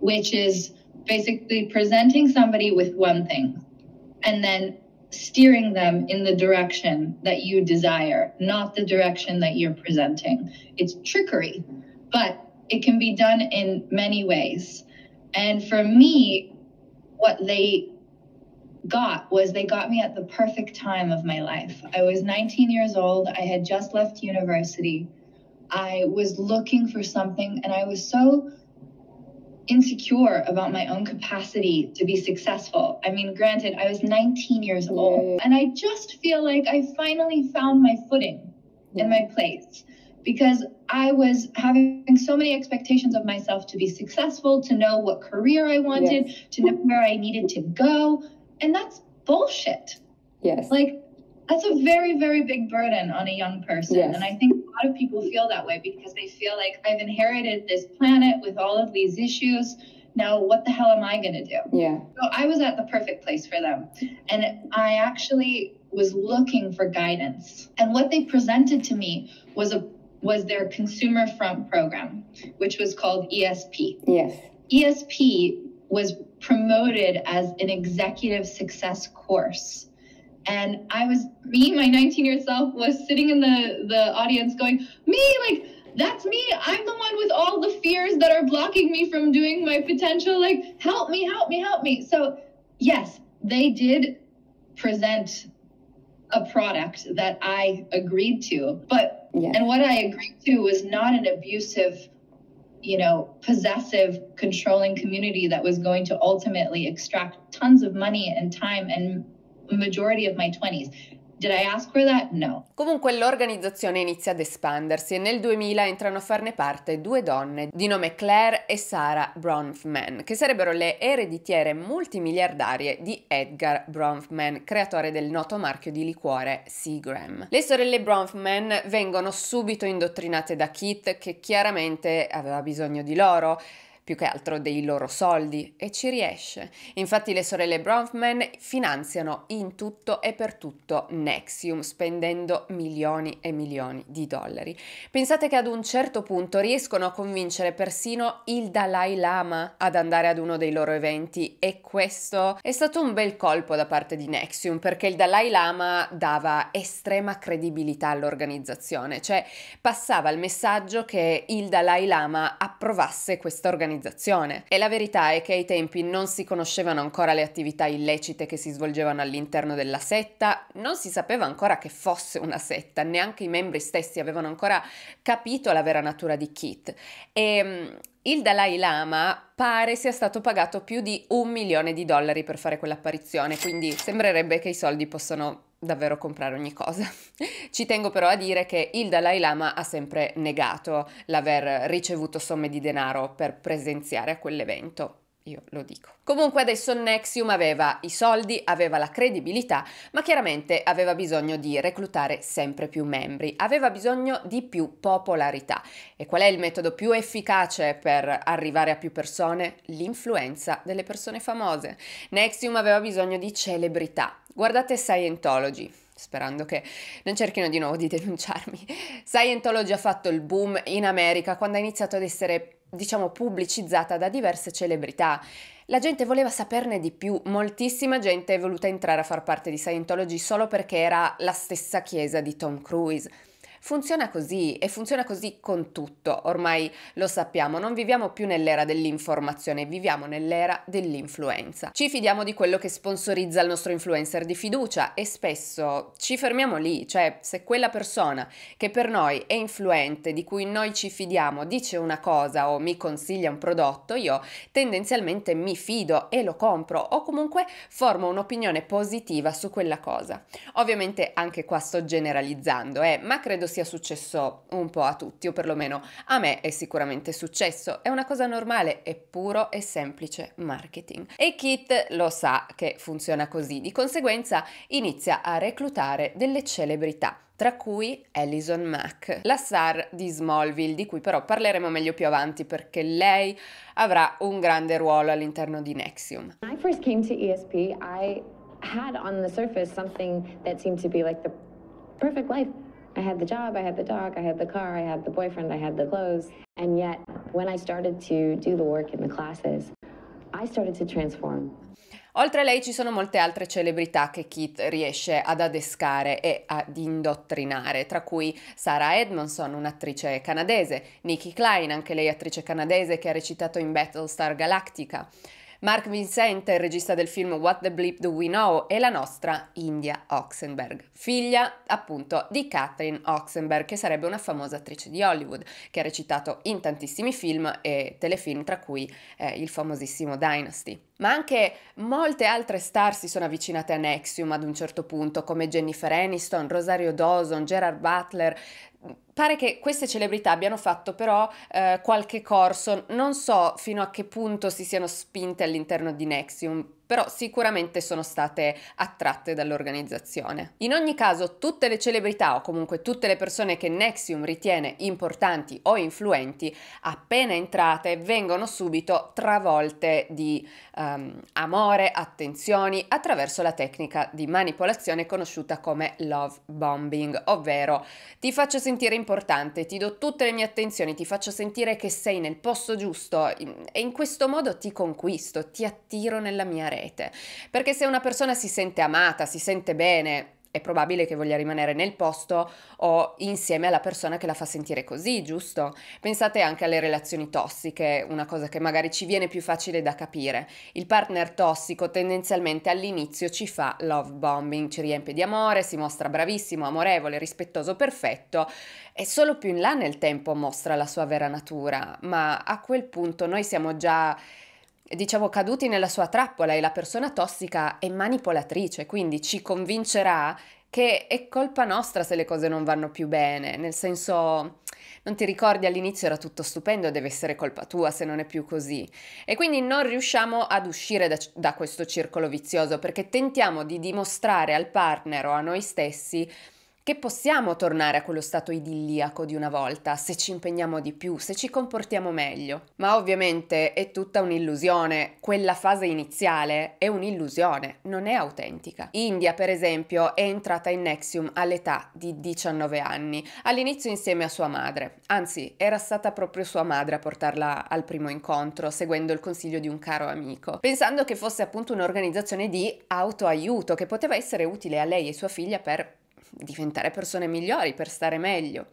which is basically presenting somebody with one thing and then steering them in the direction that you desire, not the direction that you're presenting. It's trickery, but it can be done in many ways. And for me, what they got was they got me at the perfect time of my life. I was 19 years old. I had just left university. I was looking for something, and I was so insecure about my own capacity to be successful. I mean, granted, I was 19 years old, mm. and I just feel like I finally found my footing and my place because I was having so many expectations of myself to be successful, to know what career I wanted, yes. to know where I needed to go. And that's bullshit. Yes. Like, that's a very, very big burden on a young person. Yes. And I think a lot of people feel that way because they feel like I've inherited this planet with all of these issues. Now, what the hell am I going to do? Yeah. So I was at the perfect place for them. And I actually was looking for guidance. And what they presented to me was a was their consumer front program, which was called ESP. Yes. ESP was promoted as an executive success course. And I was me, my 19 year self was sitting in the, the audience going, me, like that's me. I'm the one with all the fears that are blocking me from doing my potential. Like, help me, help me, help me. So yes, they did present a product that I agreed to, but and what I agreed to was not an abusive, you know, possessive, controlling community that was going to ultimately extract tons of money and time and majority of my 20s. Did I ask for that? No. Comunque l'organizzazione inizia ad espandersi e nel 2000 entrano a farne parte due donne di nome Claire e Sarah Bronfman, che sarebbero le ereditiere multimiliardarie di Edgar Bronfman, creatore del noto marchio di liquore Seagram. Le sorelle Bronfman vengono subito indottrinate da Kit che chiaramente aveva bisogno di loro più che altro dei loro soldi e ci riesce. Infatti le sorelle Bronfman finanziano in tutto e per tutto Nexium spendendo milioni e milioni di dollari. Pensate che ad un certo punto riescono a convincere persino il Dalai Lama ad andare ad uno dei loro eventi e questo è stato un bel colpo da parte di Nexium perché il Dalai Lama dava estrema credibilità all'organizzazione, cioè passava il messaggio che il Dalai Lama approvasse questa organizzazione organizzazione. E la verità è che ai tempi non si conoscevano ancora le attività illecite che si svolgevano all'interno della setta, non si sapeva ancora che fosse una setta, neanche i membri stessi avevano ancora capito la vera natura di Kit. E ehm, il Dalai Lama pare sia stato pagato più di un milione di dollari per fare quell'apparizione, quindi sembrerebbe che i soldi possano davvero comprare ogni cosa. Ci tengo però a dire che il Dalai Lama ha sempre negato l'aver ricevuto somme di denaro per presenziare a quell'evento io lo dico. Comunque adesso Nexium aveva i soldi, aveva la credibilità, ma chiaramente aveva bisogno di reclutare sempre più membri, aveva bisogno di più popolarità. E qual è il metodo più efficace per arrivare a più persone? L'influenza delle persone famose. Nexium aveva bisogno di celebrità. Guardate Scientology, sperando che non cerchino di nuovo di denunciarmi. Scientology ha fatto il boom in America quando ha iniziato ad essere, diciamo, pubblicizzata da diverse celebrità. La gente voleva saperne di più, moltissima gente è voluta entrare a far parte di Scientology solo perché era la stessa chiesa di Tom Cruise. Funziona così e funziona così con tutto, ormai lo sappiamo, non viviamo più nell'era dell'informazione, viviamo nell'era dell'influenza. Ci fidiamo di quello che sponsorizza il nostro influencer di fiducia e spesso ci fermiamo lì, cioè se quella persona che per noi è influente, di cui noi ci fidiamo, dice una cosa o mi consiglia un prodotto, io tendenzialmente mi fido e lo compro o comunque formo un'opinione positiva su quella cosa. Ovviamente anche qua sto generalizzando, eh, ma credo sia sia successo un po' a tutti, o perlomeno a me è sicuramente successo. È una cosa normale, è puro e semplice marketing. E Kit lo sa che funziona così, di conseguenza inizia a reclutare delle celebrità tra cui Alison Mack, la star di Smallville, di cui però parleremo meglio più avanti perché lei avrà un grande ruolo all'interno di Nexium. When I first came to ESP, I had on the surface something that seemed to be like the perfect life i had the job, I had the dog, I had the car, I had the boyfriend, I had the clothes. And yet, when I started to do the work in the classes, I started to transform. Oltre a lei ci sono molte altre celebrità che Keith riesce ad adescare e ad indottrinare, tra cui Sarah Edmondson, un'attrice canadese, Nikki Klein, anche lei attrice canadese che ha recitato in Battlestar Galactica, Mark Vincent, il regista del film What the Bleep Do We Know, e la nostra India Oxenberg, figlia appunto di Catherine Oxenberg, che sarebbe una famosa attrice di Hollywood, che ha recitato in tantissimi film e telefilm, tra cui eh, il famosissimo Dynasty. Ma anche molte altre star si sono avvicinate a Nexium ad un certo punto, come Jennifer Aniston, Rosario Dawson, Gerard Butler. Pare che queste celebrità abbiano fatto però eh, qualche corso, non so fino a che punto si siano spinte all'interno di Nexium, però sicuramente sono state attratte dall'organizzazione. In ogni caso, tutte le celebrità o comunque tutte le persone che Nexium ritiene importanti o influenti, appena entrate, vengono subito travolte di um, amore, attenzioni, attraverso la tecnica di manipolazione conosciuta come love bombing, ovvero ti faccio sentire importante, ti do tutte le mie attenzioni, ti faccio sentire che sei nel posto giusto e in questo modo ti conquisto, ti attiro nella mia rete. Perché se una persona si sente amata, si sente bene, è probabile che voglia rimanere nel posto o insieme alla persona che la fa sentire così, giusto? Pensate anche alle relazioni tossiche, una cosa che magari ci viene più facile da capire. Il partner tossico tendenzialmente all'inizio ci fa love bombing, ci riempie di amore, si mostra bravissimo, amorevole, rispettoso, perfetto e solo più in là nel tempo mostra la sua vera natura, ma a quel punto noi siamo già diciamo, caduti nella sua trappola e la persona tossica è manipolatrice, quindi ci convincerà che è colpa nostra se le cose non vanno più bene, nel senso non ti ricordi all'inizio era tutto stupendo, deve essere colpa tua se non è più così. E quindi non riusciamo ad uscire da, da questo circolo vizioso perché tentiamo di dimostrare al partner o a noi stessi che possiamo tornare a quello stato idilliaco di una volta se ci impegniamo di più, se ci comportiamo meglio. Ma ovviamente è tutta un'illusione, quella fase iniziale è un'illusione, non è autentica. India, per esempio, è entrata in Nexium all'età di 19 anni, all'inizio insieme a sua madre. Anzi, era stata proprio sua madre a portarla al primo incontro, seguendo il consiglio di un caro amico, pensando che fosse appunto un'organizzazione di autoaiuto che poteva essere utile a lei e sua figlia per diventare persone migliori, per stare meglio.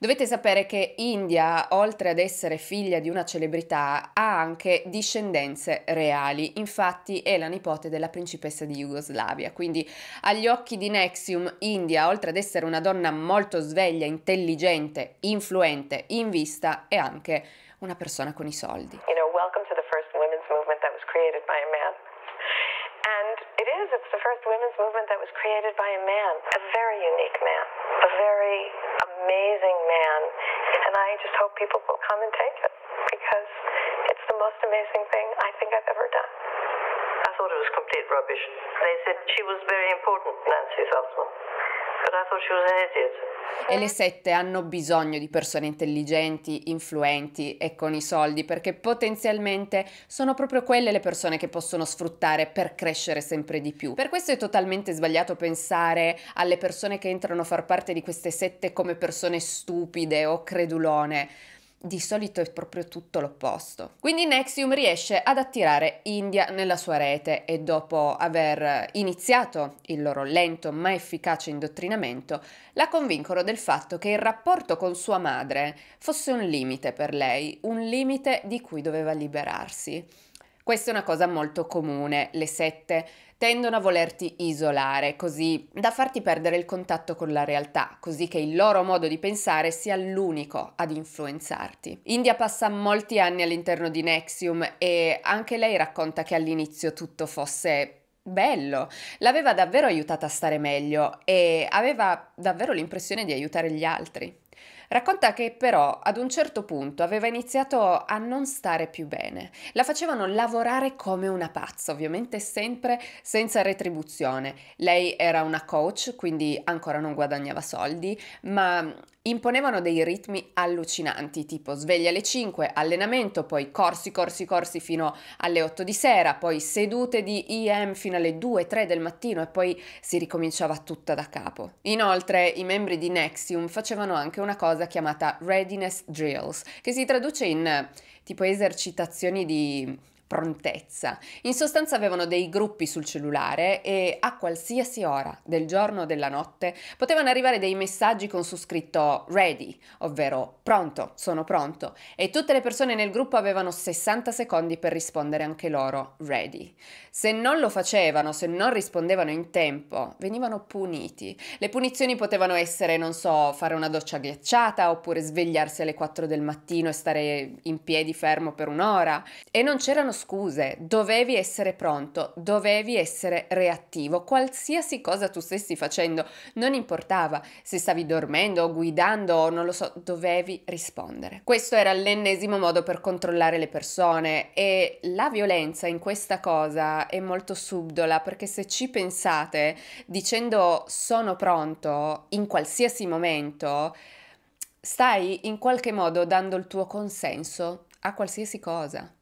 Dovete sapere che India, oltre ad essere figlia di una celebrità, ha anche discendenze reali. Infatti è la nipote della principessa di Jugoslavia. Quindi agli occhi di Nexium, India, oltre ad essere una donna molto sveglia, intelligente, influente, in vista, è anche una persona con i soldi. You know, welcome to the first women's movement that was created by a man. It is. It's the first women's movement that was created by a man, a very unique man, a very amazing man. And I just hope people will come and take it because it's the most amazing thing I think I've ever done. I thought it was complete rubbish. They said she was very important, Nancy Salzman. E le sette hanno bisogno di persone intelligenti, influenti e con i soldi perché potenzialmente sono proprio quelle le persone che possono sfruttare per crescere sempre di più. Per questo è totalmente sbagliato pensare alle persone che entrano a far parte di queste sette come persone stupide o credulone di solito è proprio tutto l'opposto. Quindi Nexium riesce ad attirare India nella sua rete e dopo aver iniziato il loro lento ma efficace indottrinamento, la convincono del fatto che il rapporto con sua madre fosse un limite per lei, un limite di cui doveva liberarsi. Questa è una cosa molto comune, le sette tendono a volerti isolare, così da farti perdere il contatto con la realtà, così che il loro modo di pensare sia l'unico ad influenzarti. India passa molti anni all'interno di Nexium e anche lei racconta che all'inizio tutto fosse bello, l'aveva davvero aiutata a stare meglio e aveva davvero l'impressione di aiutare gli altri. Racconta che però ad un certo punto aveva iniziato a non stare più bene. La facevano lavorare come una pazza, ovviamente sempre senza retribuzione. Lei era una coach, quindi ancora non guadagnava soldi, ma imponevano dei ritmi allucinanti, tipo sveglia alle 5, allenamento, poi corsi, corsi, corsi fino alle 8 di sera, poi sedute di IM fino alle 2, 3 del mattino e poi si ricominciava tutta da capo. Inoltre i membri di Nexium facevano anche una cosa chiamata readiness drills, che si traduce in tipo esercitazioni di prontezza. In sostanza avevano dei gruppi sul cellulare e a qualsiasi ora del giorno o della notte potevano arrivare dei messaggi con su scritto ready, ovvero pronto, sono pronto, e tutte le persone nel gruppo avevano 60 secondi per rispondere anche loro ready. Se non lo facevano, se non rispondevano in tempo, venivano puniti. Le punizioni potevano essere, non so, fare una doccia ghiacciata oppure svegliarsi alle 4 del mattino e stare in piedi fermo per un'ora e non c'erano scuse, dovevi essere pronto, dovevi essere reattivo, qualsiasi cosa tu stessi facendo, non importava se stavi dormendo o guidando o non lo so, dovevi rispondere. Questo era l'ennesimo modo per controllare le persone e la violenza in questa cosa è molto subdola perché se ci pensate dicendo sono pronto in qualsiasi momento, stai in qualche modo dando il tuo consenso a qualsiasi cosa.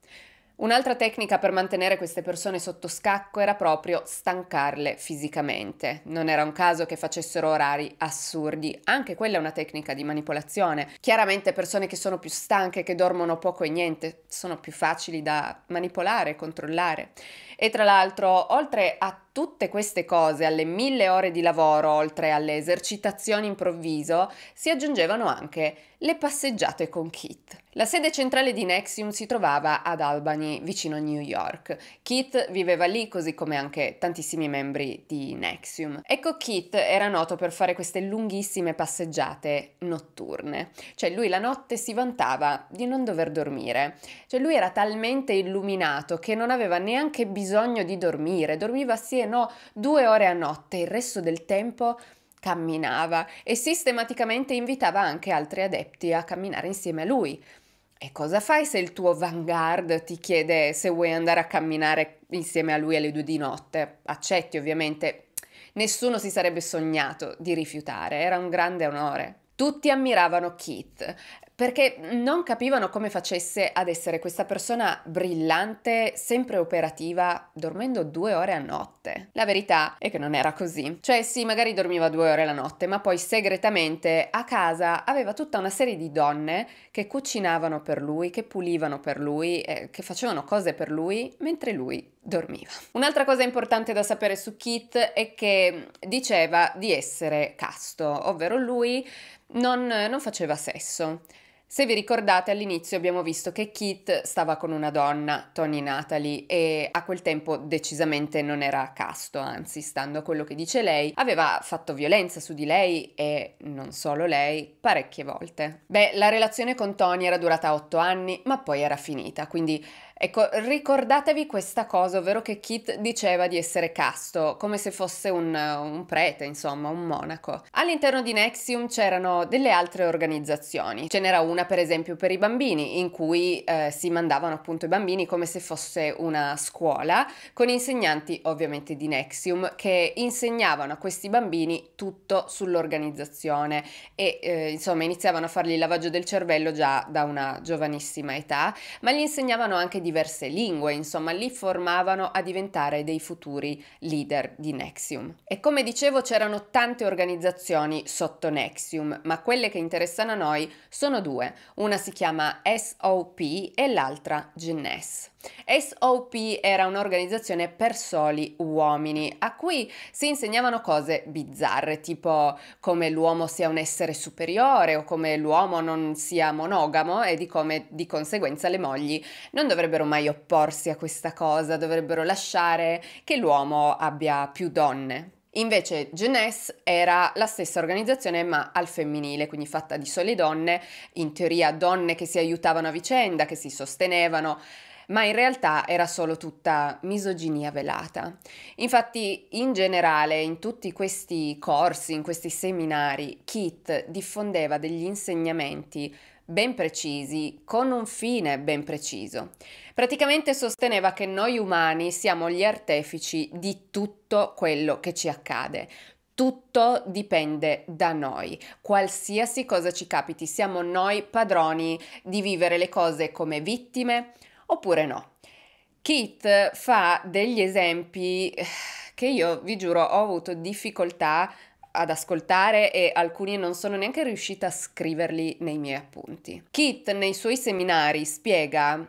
Un'altra tecnica per mantenere queste persone sotto scacco era proprio stancarle fisicamente. Non era un caso che facessero orari assurdi, anche quella è una tecnica di manipolazione. Chiaramente persone che sono più stanche, che dormono poco e niente, sono più facili da manipolare, controllare. E tra l'altro, oltre a tutte queste cose, alle mille ore di lavoro, oltre alle esercitazioni improvviso, si aggiungevano anche le passeggiate con Kit. La sede centrale di Nexium si trovava ad Albany, vicino a New York. Kit viveva lì, così come anche tantissimi membri di Nexium. Ecco, Kit era noto per fare queste lunghissime passeggiate notturne. Cioè, lui la notte si vantava di non dover dormire. Cioè, lui era talmente illuminato che non aveva neanche bisogno bisogno di dormire, dormiva sì e no due ore a notte, il resto del tempo camminava e sistematicamente invitava anche altri adepti a camminare insieme a lui. E cosa fai se il tuo vanguard ti chiede se vuoi andare a camminare insieme a lui alle due di notte? Accetti ovviamente. Nessuno si sarebbe sognato di rifiutare, era un grande onore. Tutti ammiravano Keith, perché non capivano come facesse ad essere questa persona brillante, sempre operativa, dormendo due ore a notte. La verità è che non era così. Cioè sì, magari dormiva due ore la notte, ma poi segretamente a casa aveva tutta una serie di donne che cucinavano per lui, che pulivano per lui, eh, che facevano cose per lui, mentre lui dormiva. Un'altra cosa importante da sapere su Kit è che diceva di essere casto, ovvero lui non, non faceva sesso. Se vi ricordate all'inizio abbiamo visto che Kit stava con una donna, Tony Natalie, e a quel tempo decisamente non era casto, anzi, stando a quello che dice lei, aveva fatto violenza su di lei e non solo lei, parecchie volte. Beh, la relazione con Tony era durata otto anni, ma poi era finita, quindi Ecco, ricordatevi questa cosa, ovvero che Kit diceva di essere casto, come se fosse un, un prete, insomma, un monaco. All'interno di Nexium c'erano delle altre organizzazioni. Ce n'era una, per esempio, per i bambini, in cui eh, si mandavano appunto i bambini come se fosse una scuola, con insegnanti ovviamente di Nexium che insegnavano a questi bambini tutto sull'organizzazione e eh, insomma iniziavano a fargli il lavaggio del cervello già da una giovanissima età, ma gli insegnavano anche di diverse lingue, insomma li formavano a diventare dei futuri leader di Nexium. E come dicevo c'erano tante organizzazioni sotto Nexium, ma quelle che interessano a noi sono due, una si chiama SOP e l'altra Gines. SOP era un'organizzazione per soli uomini, a cui si insegnavano cose bizzarre, tipo come l'uomo sia un essere superiore o come l'uomo non sia monogamo e di come di conseguenza le mogli non dovrebbero mai opporsi a questa cosa, dovrebbero lasciare che l'uomo abbia più donne. Invece Jeunesse era la stessa organizzazione ma al femminile, quindi fatta di sole donne, in teoria donne che si aiutavano a vicenda, che si sostenevano, ma in realtà era solo tutta misoginia velata. Infatti, in generale, in tutti questi corsi, in questi seminari, Kit diffondeva degli insegnamenti ben precisi, con un fine ben preciso. Praticamente sosteneva che noi umani siamo gli artefici di tutto quello che ci accade. Tutto dipende da noi, qualsiasi cosa ci capiti, siamo noi padroni di vivere le cose come vittime, oppure no. Kit fa degli esempi eh, che io vi giuro ho avuto difficoltà ad ascoltare e alcuni non sono neanche riuscita a scriverli nei miei appunti. Kit nei suoi seminari spiega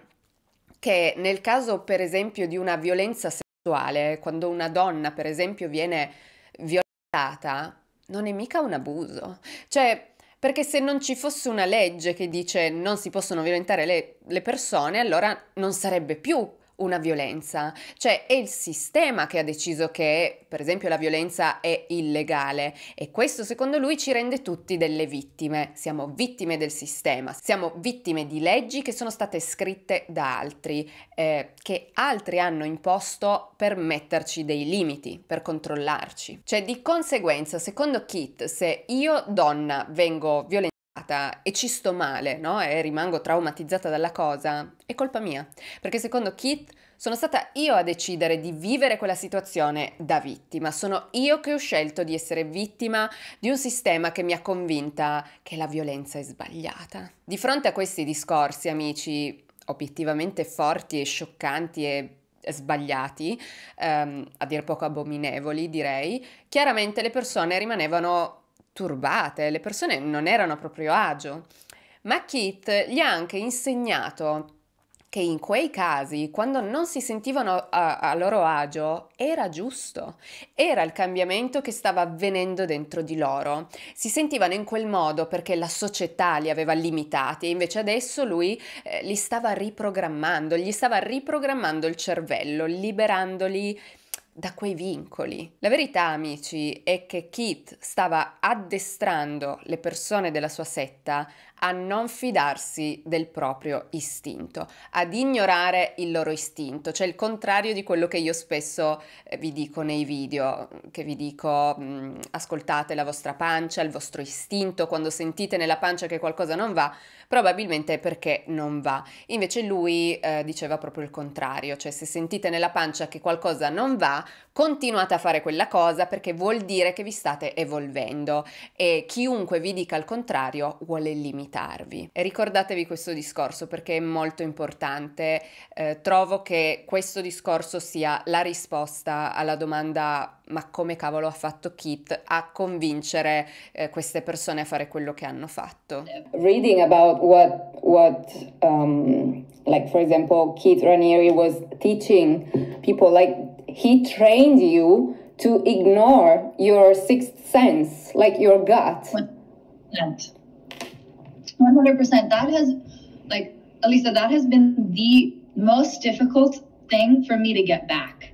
che nel caso per esempio di una violenza sessuale, quando una donna per esempio viene violentata, non è mica un abuso. Cioè, perché se non ci fosse una legge che dice non si possono violentare le, le persone, allora non sarebbe più una violenza, cioè è il sistema che ha deciso che per esempio la violenza è illegale e questo secondo lui ci rende tutti delle vittime, siamo vittime del sistema, siamo vittime di leggi che sono state scritte da altri, eh, che altri hanno imposto per metterci dei limiti, per controllarci. Cioè di conseguenza, secondo Kit, se io donna vengo violentata, e ci sto male, no? E rimango traumatizzata dalla cosa, è colpa mia. Perché secondo Kit sono stata io a decidere di vivere quella situazione da vittima, sono io che ho scelto di essere vittima di un sistema che mi ha convinta che la violenza è sbagliata. Di fronte a questi discorsi, amici, obiettivamente forti e scioccanti e sbagliati, ehm, a dir poco abominevoli direi, chiaramente le persone rimanevano turbate, le persone non erano a proprio agio. Ma Kit gli ha anche insegnato che in quei casi, quando non si sentivano a, a, loro agio, era giusto, era il cambiamento che stava avvenendo dentro di loro. Si sentivano in quel modo perché la società li aveva limitati invece adesso lui eh, li stava riprogrammando, gli stava riprogrammando il cervello, liberandoli da quei vincoli. La verità, amici, è che Keith stava addestrando le persone della sua setta a non fidarsi del proprio istinto, ad ignorare il loro istinto, cioè il contrario di quello che io spesso eh, vi dico nei video, che vi dico mm, ascoltate la vostra pancia, il vostro istinto, quando sentite nella pancia che qualcosa non va, probabilmente è perché non va. Invece lui eh, diceva proprio il contrario, cioè se sentite nella pancia che qualcosa non va, continuate a fare quella cosa perché vuol dire che vi state evolvendo e chiunque vi dica il contrario vuole limitare limitarvi. E ricordatevi questo discorso perché è molto importante. Eh, trovo che questo discorso sia la risposta alla domanda ma come cavolo ha fatto Kit a convincere eh, queste persone a fare quello che hanno fatto. Reading about what, what um, like for example, Kit Ranieri was teaching people, like he trained you to ignore your sixth sense, like your gut. What? 100%. That has, like, Elisa, that has been the most difficult thing for me to get back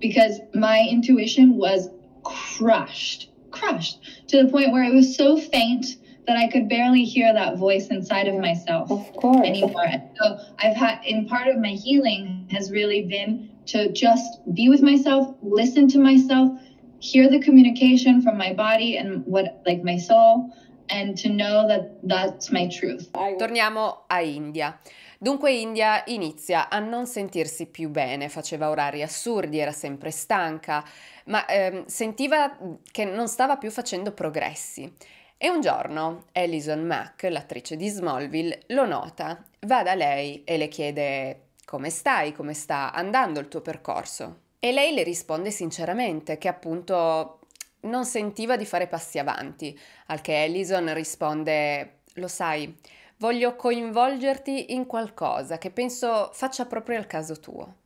because my intuition was crushed, crushed to the point where it was so faint that I could barely hear that voice inside of myself of course. anymore. So I've had, in part of my healing has really been to just be with myself, listen to myself, hear the communication from my body and what, like my soul, and to know that that's my truth. Torniamo a India. Dunque India inizia a non sentirsi più bene, faceva orari assurdi, era sempre stanca, ma ehm, sentiva che non stava più facendo progressi. E un giorno Alison Mack, l'attrice di Smallville, lo nota, va da lei e le chiede come stai, come sta andando il tuo percorso. E lei le risponde sinceramente che appunto non sentiva di fare passi avanti, al che Ellison risponde Lo sai, voglio coinvolgerti in qualcosa che penso faccia proprio al caso tuo.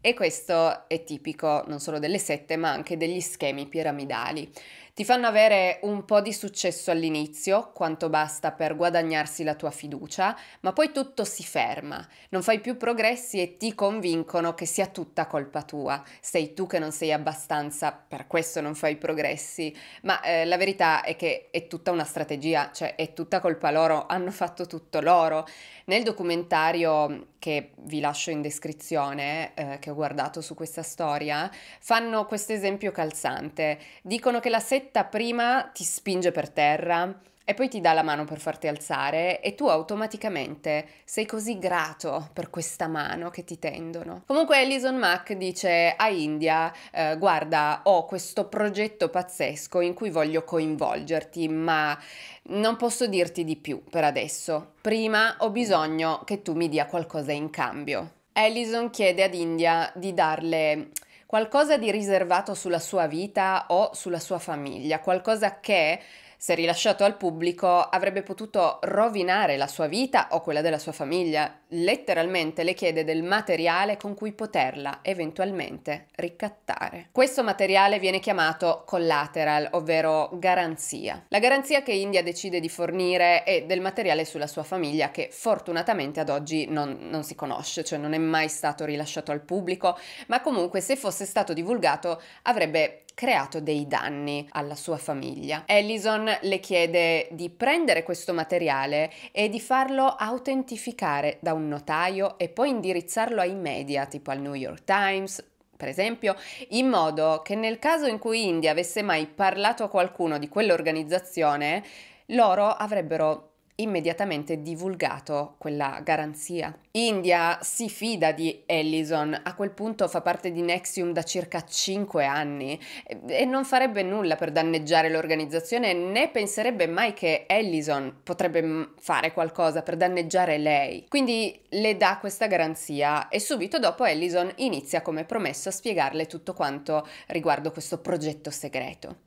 E questo è tipico non solo delle sette, ma anche degli schemi piramidali ti fanno avere un po' di successo all'inizio, quanto basta per guadagnarsi la tua fiducia, ma poi tutto si ferma, non fai più progressi e ti convincono che sia tutta colpa tua, sei tu che non sei abbastanza, per questo non fai progressi, ma eh, la verità è che è tutta una strategia, cioè è tutta colpa loro, hanno fatto tutto loro. Nel documentario che vi lascio in descrizione, eh, che ho guardato su questa storia, fanno questo esempio calzante, dicono che la setta stretta prima ti spinge per terra e poi ti dà la mano per farti alzare e tu automaticamente sei così grato per questa mano che ti tendono. Comunque Alison Mack dice a India, eh, guarda, ho questo progetto pazzesco in cui voglio coinvolgerti, ma non posso dirti di più per adesso. Prima ho bisogno che tu mi dia qualcosa in cambio. Alison chiede ad India di darle qualcosa di riservato sulla sua vita o sulla sua famiglia, qualcosa che se rilasciato al pubblico, avrebbe potuto rovinare la sua vita o quella della sua famiglia. Letteralmente le chiede del materiale con cui poterla eventualmente ricattare. Questo materiale viene chiamato collateral, ovvero garanzia. La garanzia che India decide di fornire è del materiale sulla sua famiglia che fortunatamente ad oggi non, non si conosce, cioè non è mai stato rilasciato al pubblico, ma comunque se fosse stato divulgato avrebbe creato dei danni alla sua famiglia. Allison le chiede di prendere questo materiale e di farlo autentificare da un notaio e poi indirizzarlo ai media, tipo al New York Times, per esempio, in modo che nel caso in cui India avesse mai parlato a qualcuno di quell'organizzazione, loro avrebbero immediatamente divulgato quella garanzia. India si fida di Ellison, a quel punto fa parte di Nexium da circa 5 anni e non farebbe nulla per danneggiare l'organizzazione né penserebbe mai che Ellison potrebbe mm, fare qualcosa per danneggiare lei. Quindi le dà questa garanzia e subito dopo Ellison inizia come promesso a spiegarle tutto quanto riguardo questo progetto segreto.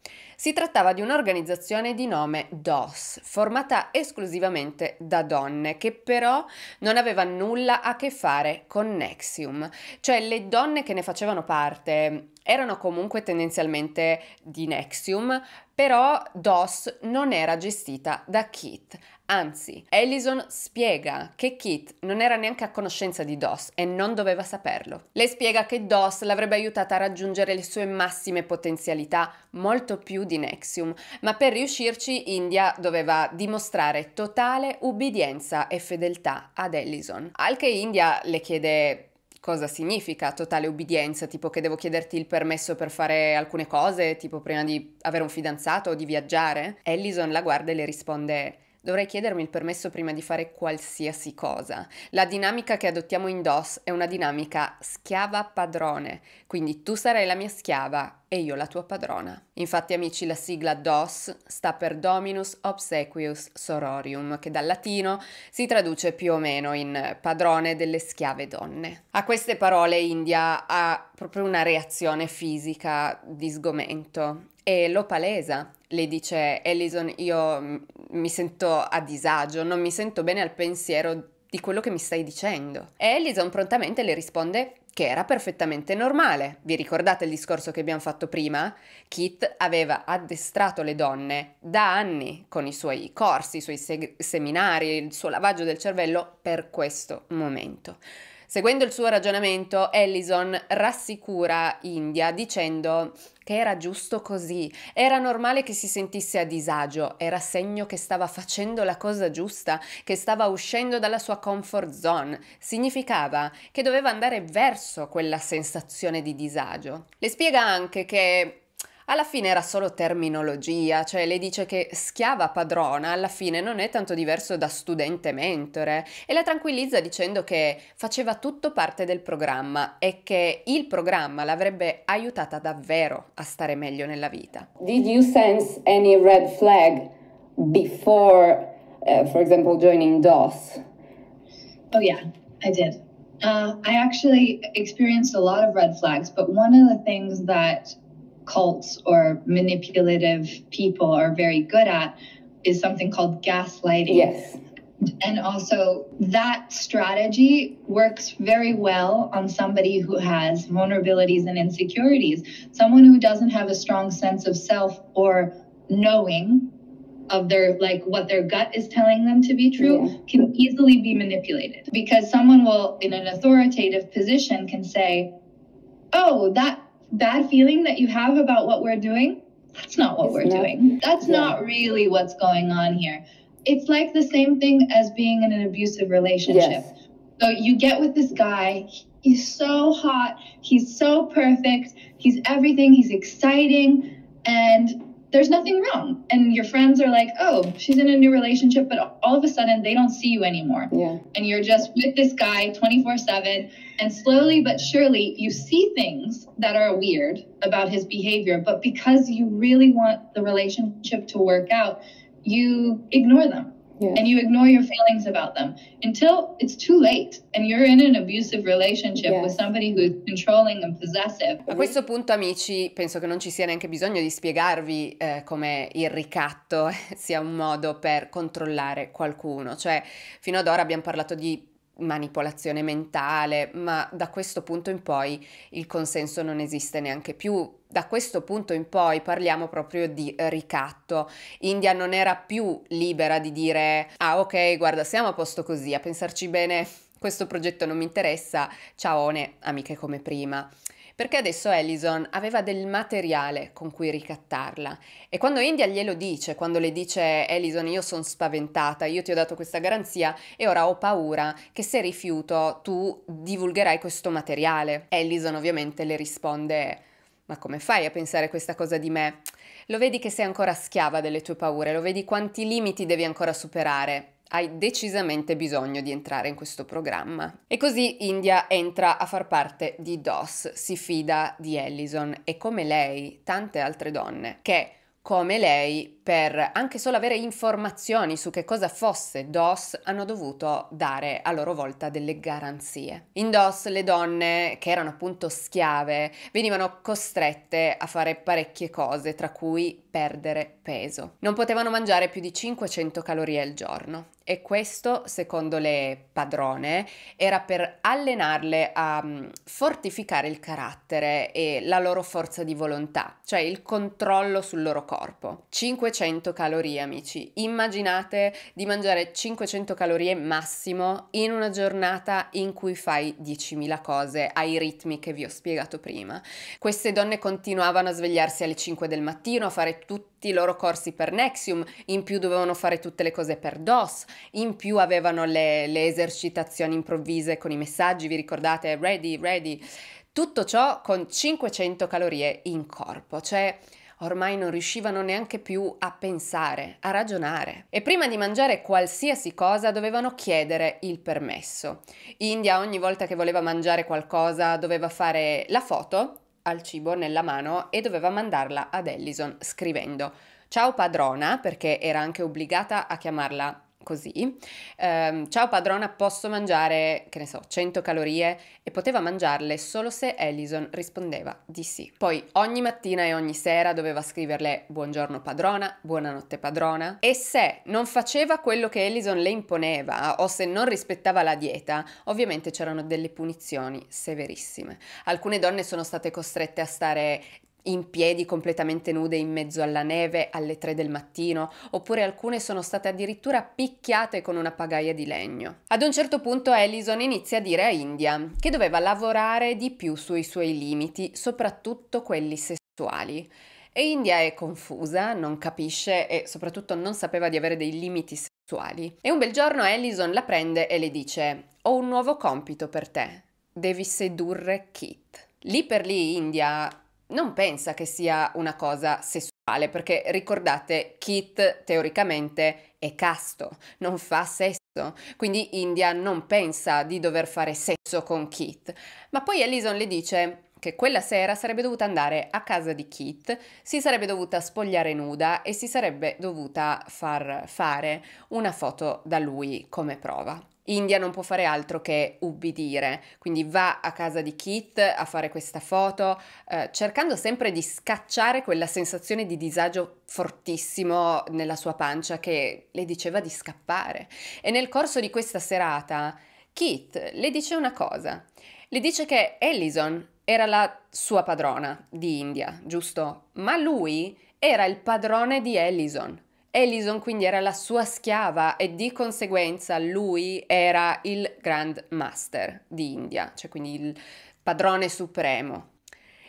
Si trattava di un'organizzazione di nome DOS, formata esclusivamente da donne, che però non aveva nulla a che fare con Nexium, cioè le donne che ne facevano parte erano comunque tendenzialmente di Nexium, però DOS non era gestita da Kit, Anzi, Allison spiega che Kit non era neanche a conoscenza di DOS e non doveva saperlo. Le spiega che DOS l'avrebbe aiutata a raggiungere le sue massime potenzialità, molto più di Nexium, ma per riuscirci India doveva dimostrare totale ubbidienza e fedeltà ad Allison. Al che India le chiede cosa significa totale ubbidienza, tipo che devo chiederti il permesso per fare alcune cose, tipo prima di avere un fidanzato o di viaggiare? Allison la guarda e le risponde Dovrei chiedermi il permesso prima di fare qualsiasi cosa. La dinamica che adottiamo in DOS è una dinamica schiava-padrone, quindi tu sarai la mia schiava e io la tua padrona. Infatti amici la sigla DOS sta per Dominus Obsequius Sororium, che dal latino si traduce più o meno in padrone delle schiave donne. A queste parole India ha proprio una reazione fisica di sgomento e lo palesa. Le dice Ellison, io mi sento a disagio, non mi sento bene al pensiero di quello che mi stai dicendo. E Ellison prontamente le risponde che era perfettamente normale. Vi ricordate il discorso che abbiamo fatto prima? Kit aveva addestrato le donne da anni con i suoi corsi, i suoi seminari, il suo lavaggio del cervello per questo momento. Seguendo il suo ragionamento, Ellison rassicura India dicendo che era giusto così, era normale che si sentisse a disagio, era segno che stava facendo la cosa giusta, che stava uscendo dalla sua comfort zone, significava che doveva andare verso quella sensazione di disagio. Le spiega anche che alla fine era solo terminologia, cioè le dice che schiava padrona alla fine non è tanto diverso da studente mentore e la tranquillizza dicendo che faceva tutto parte del programma e che il programma l'avrebbe aiutata davvero a stare meglio nella vita. Did you sense any red flag before uh, for example joining DOS? Oh yeah, I did. Uh, I actually experienced a lot of red flags, but one of the things that cults or manipulative people are very good at is something called gaslighting. Yes. And also, that strategy works very well on somebody who has vulnerabilities and insecurities. Someone who doesn't have a strong sense of self or knowing of their like what their gut is telling them to be true yeah. can easily be manipulated because someone will in an authoritative position can say oh that bad feeling that you have about what we're doing, that's not what it's we're not, doing. That's yeah. not really what's going on here. It's like the same thing as being in an abusive relationship. Yes. So you get with this guy, he's so hot, he's so perfect, he's everything, he's exciting, and there's nothing wrong. And your friends are like, oh, she's in a new relationship, but all of a sudden they don't see you anymore. Yeah. And you're just with this guy 24 7. And slowly but surely you see things that are weird about his behavior. But because you really want the relationship to work out, you ignore them. yeah. and you ignore your feelings about them until it's too late and you're in an abusive relationship yes. with somebody who's controlling and possessive. A questo punto amici penso che non ci sia neanche bisogno di spiegarvi eh, come il ricatto sia un modo per controllare qualcuno, cioè fino ad ora abbiamo parlato di manipolazione mentale, ma da questo punto in poi il consenso non esiste neanche più. Da questo punto in poi parliamo proprio di ricatto. India non era più libera di dire ah ok guarda siamo a posto così, a pensarci bene questo progetto non mi interessa, ciao amiche come prima perché adesso Ellison aveva del materiale con cui ricattarla e quando India glielo dice, quando le dice Ellison io sono spaventata, io ti ho dato questa garanzia e ora ho paura che se rifiuto tu divulgherai questo materiale. Ellison ovviamente le risponde ma come fai a pensare questa cosa di me? Lo vedi che sei ancora schiava delle tue paure, lo vedi quanti limiti devi ancora superare hai decisamente bisogno di entrare in questo programma. E così India entra a far parte di DOS, si fida di Allison e come lei tante altre donne che come lei, per anche solo avere informazioni su che cosa fosse DOS, hanno dovuto dare a loro volta delle garanzie. In DOS le donne, che erano appunto schiave, venivano costrette a fare parecchie cose, tra cui perdere peso. Non potevano mangiare più di 500 calorie al giorno e questo, secondo le padrone, era per allenarle a mm, fortificare il carattere e la loro forza di volontà, cioè il controllo sul loro corpo. 500 calorie, amici. Immaginate di mangiare 500 calorie massimo in una giornata in cui fai 10.000 cose ai ritmi che vi ho spiegato prima. Queste donne continuavano a svegliarsi alle 5 del mattino, a fare tutti i loro corsi per Nexium, in più dovevano fare tutte le cose per DOS, in più avevano le, le esercitazioni improvvise con i messaggi, vi ricordate? Ready, ready. Tutto ciò con 500 calorie in corpo, cioè ormai non riuscivano neanche più a pensare, a ragionare. E prima di mangiare qualsiasi cosa dovevano chiedere il permesso. India ogni volta che voleva mangiare qualcosa doveva fare la foto al cibo nella mano e doveva mandarla ad Ellison scrivendo Ciao padrona, perché era anche obbligata a chiamarla così, ehm, ciao padrona, posso mangiare, che ne so, 100 calorie e poteva mangiarle solo se Allison rispondeva di sì. Poi ogni mattina e ogni sera doveva scriverle buongiorno padrona, buonanotte padrona e se non faceva quello che Allison le imponeva o se non rispettava la dieta, ovviamente c'erano delle punizioni severissime. Alcune donne sono state costrette a stare in piedi completamente nude in mezzo alla neve alle 3 del mattino, oppure alcune sono state addirittura picchiate con una pagaia di legno. Ad un certo punto Allison inizia a dire a India che doveva lavorare di più sui suoi limiti, soprattutto quelli sessuali. E India è confusa, non capisce e soprattutto non sapeva di avere dei limiti sessuali. E un bel giorno Allison la prende e le dice: Ho un nuovo compito per te. Devi sedurre Kit. Lì per lì India non pensa che sia una cosa sessuale, perché ricordate, Kit teoricamente è casto, non fa sesso. Quindi India non pensa di dover fare sesso con Kit. Ma poi Alison le dice che quella sera sarebbe dovuta andare a casa di Kit, si sarebbe dovuta spogliare nuda e si sarebbe dovuta far fare una foto da lui come prova. India non può fare altro che ubbidire, quindi va a casa di Keith a fare questa foto, eh, cercando sempre di scacciare quella sensazione di disagio fortissimo nella sua pancia che le diceva di scappare. E nel corso di questa serata Keith le dice una cosa, le dice che Ellison era la sua padrona di India, giusto? Ma lui era il padrone di Ellison. Alison quindi era la sua schiava e di conseguenza lui era il Grand Master di India, cioè quindi il padrone supremo.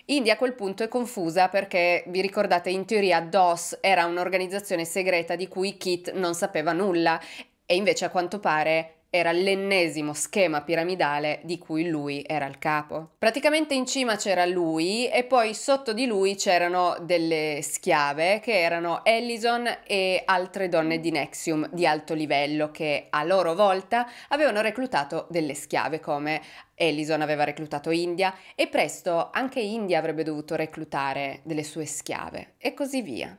India a quel punto è confusa perché, vi ricordate, in teoria DOS era un'organizzazione segreta di cui Kit non sapeva nulla e invece a quanto pare era l'ennesimo schema piramidale di cui lui era il capo. Praticamente in cima c'era lui e poi sotto di lui c'erano delle schiave che erano Ellison e altre donne di Nexium di alto livello che a loro volta avevano reclutato delle schiave come Ellison aveva reclutato India e presto anche India avrebbe dovuto reclutare delle sue schiave e così via.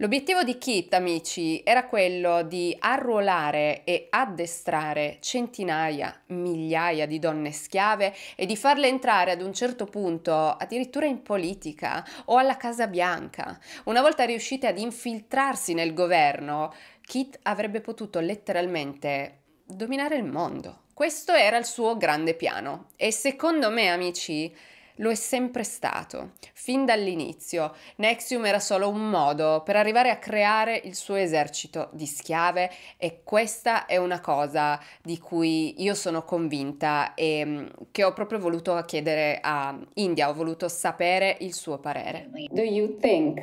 L'obiettivo di Kit, amici, era quello di arruolare e addestrare centinaia, migliaia di donne schiave e di farle entrare ad un certo punto addirittura in politica o alla Casa Bianca. Una volta riuscite ad infiltrarsi nel governo, Kit avrebbe potuto letteralmente dominare il mondo. Questo era il suo grande piano e secondo me, amici, lo è sempre stato, fin dall'inizio. Nexium era solo un modo per arrivare a creare il suo esercito di schiave e questa è una cosa di cui io sono convinta e mm, che ho proprio voluto chiedere a India, ho voluto sapere il suo parere. Do you think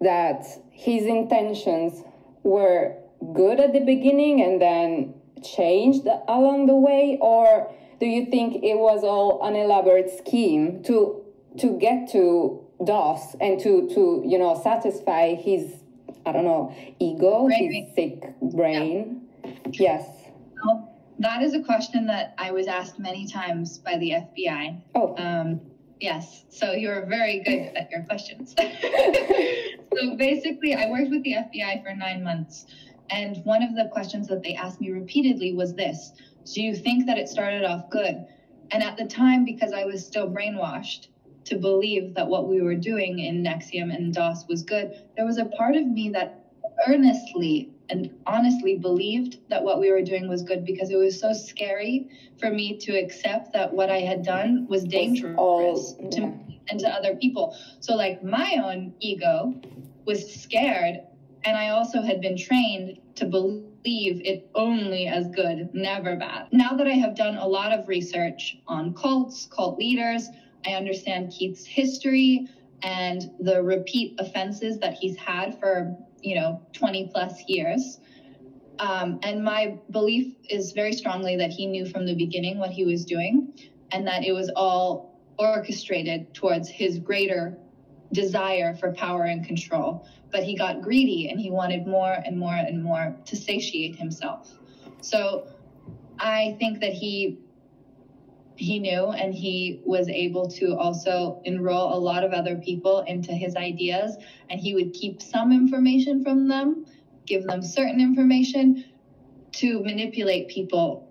that his intentions were good at the beginning and then changed along the way or do you think it was all an elaborate scheme to to get to DOS and to to you know satisfy his I don't know ego, his sick brain? Yeah. Yes. Well, that is a question that I was asked many times by the FBI. Oh. Um, yes. So you're very good at your questions. so basically, I worked with the FBI for nine months. And one of the questions that they asked me repeatedly was this do you think that it started off good? And at the time, because I was still brainwashed to believe that what we were doing in Nexium and DOS was good, there was a part of me that earnestly and honestly believed that what we were doing was good because it was so scary for me to accept that what I had done was dangerous all, yeah. to me and to other people. So, like, my own ego was scared, and I also had been trained to believe it only as good, never bad. Now that I have done a lot of research on cults, cult leaders, I understand Keith's history and the repeat offenses that he's had for, you know, 20 plus years. Um, and my belief is very strongly that he knew from the beginning what he was doing and that it was all orchestrated towards his greater desire for power and control. But he got greedy and he wanted more and more and more to satiate himself. So I think that he he knew and he was able to also enroll a lot of other people into his ideas and he would keep some information from them give them certain information to manipulate people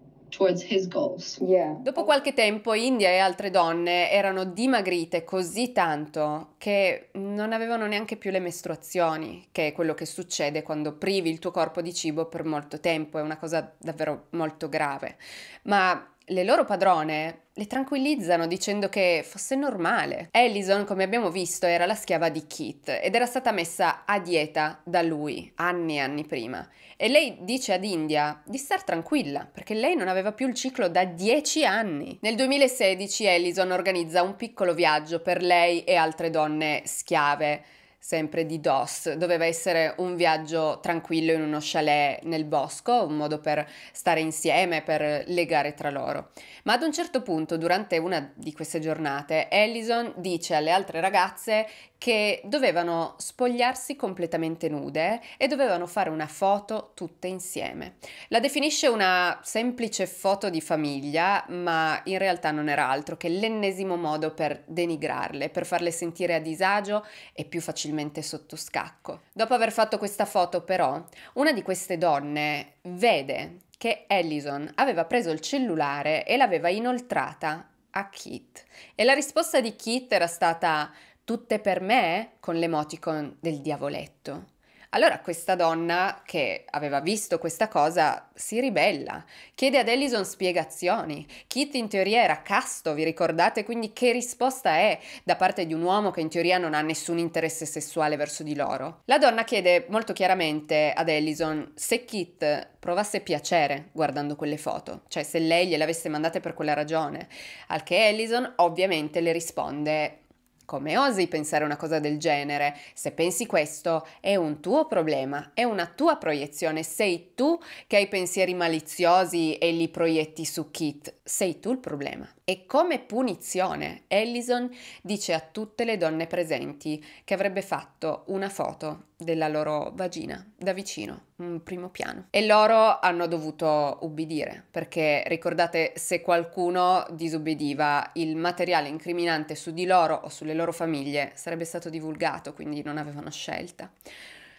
Yeah. Dopo qualche tempo India e altre donne erano dimagrite così tanto che non avevano neanche più le mestruazioni, che è quello che succede quando privi il tuo corpo di cibo per molto tempo, è una cosa davvero molto grave. Ma le loro padrone le tranquillizzano dicendo che fosse normale. Allison, come abbiamo visto, era la schiava di Kit ed era stata messa a dieta da lui anni e anni prima. E lei dice ad India di star tranquilla perché lei non aveva più il ciclo da dieci anni. Nel 2016 Allison organizza un piccolo viaggio per lei e altre donne schiave sempre di DOS. Doveva essere un viaggio tranquillo in uno chalet nel bosco, un modo per stare insieme, per legare tra loro. Ma ad un certo punto, durante una di queste giornate, Allison dice alle altre ragazze che dovevano spogliarsi completamente nude e dovevano fare una foto tutte insieme. La definisce una semplice foto di famiglia, ma in realtà non era altro che l'ennesimo modo per denigrarle, per farle sentire a disagio e più facilmente facilmente sotto scacco. Dopo aver fatto questa foto però, una di queste donne vede che Allison aveva preso il cellulare e l'aveva inoltrata a Kit. E la risposta di Kit era stata tutte per me con l'emoticon del diavoletto. Allora questa donna che aveva visto questa cosa si ribella, chiede ad Ellison spiegazioni. Kit in teoria era casto, vi ricordate? Quindi che risposta è da parte di un uomo che in teoria non ha nessun interesse sessuale verso di loro? La donna chiede molto chiaramente ad Ellison se Kit provasse piacere guardando quelle foto, cioè se lei gliele avesse mandate per quella ragione, al che Ellison ovviamente le risponde come osi pensare una cosa del genere? Se pensi questo è un tuo problema, è una tua proiezione, sei tu che hai pensieri maliziosi e li proietti su Kit, sei tu il problema. E come punizione, Allison dice a tutte le donne presenti che avrebbe fatto una foto della loro vagina da vicino primo piano. E loro hanno dovuto ubbidire, perché ricordate se qualcuno disubbidiva, il materiale incriminante su di loro o sulle loro famiglie sarebbe stato divulgato, quindi non avevano scelta.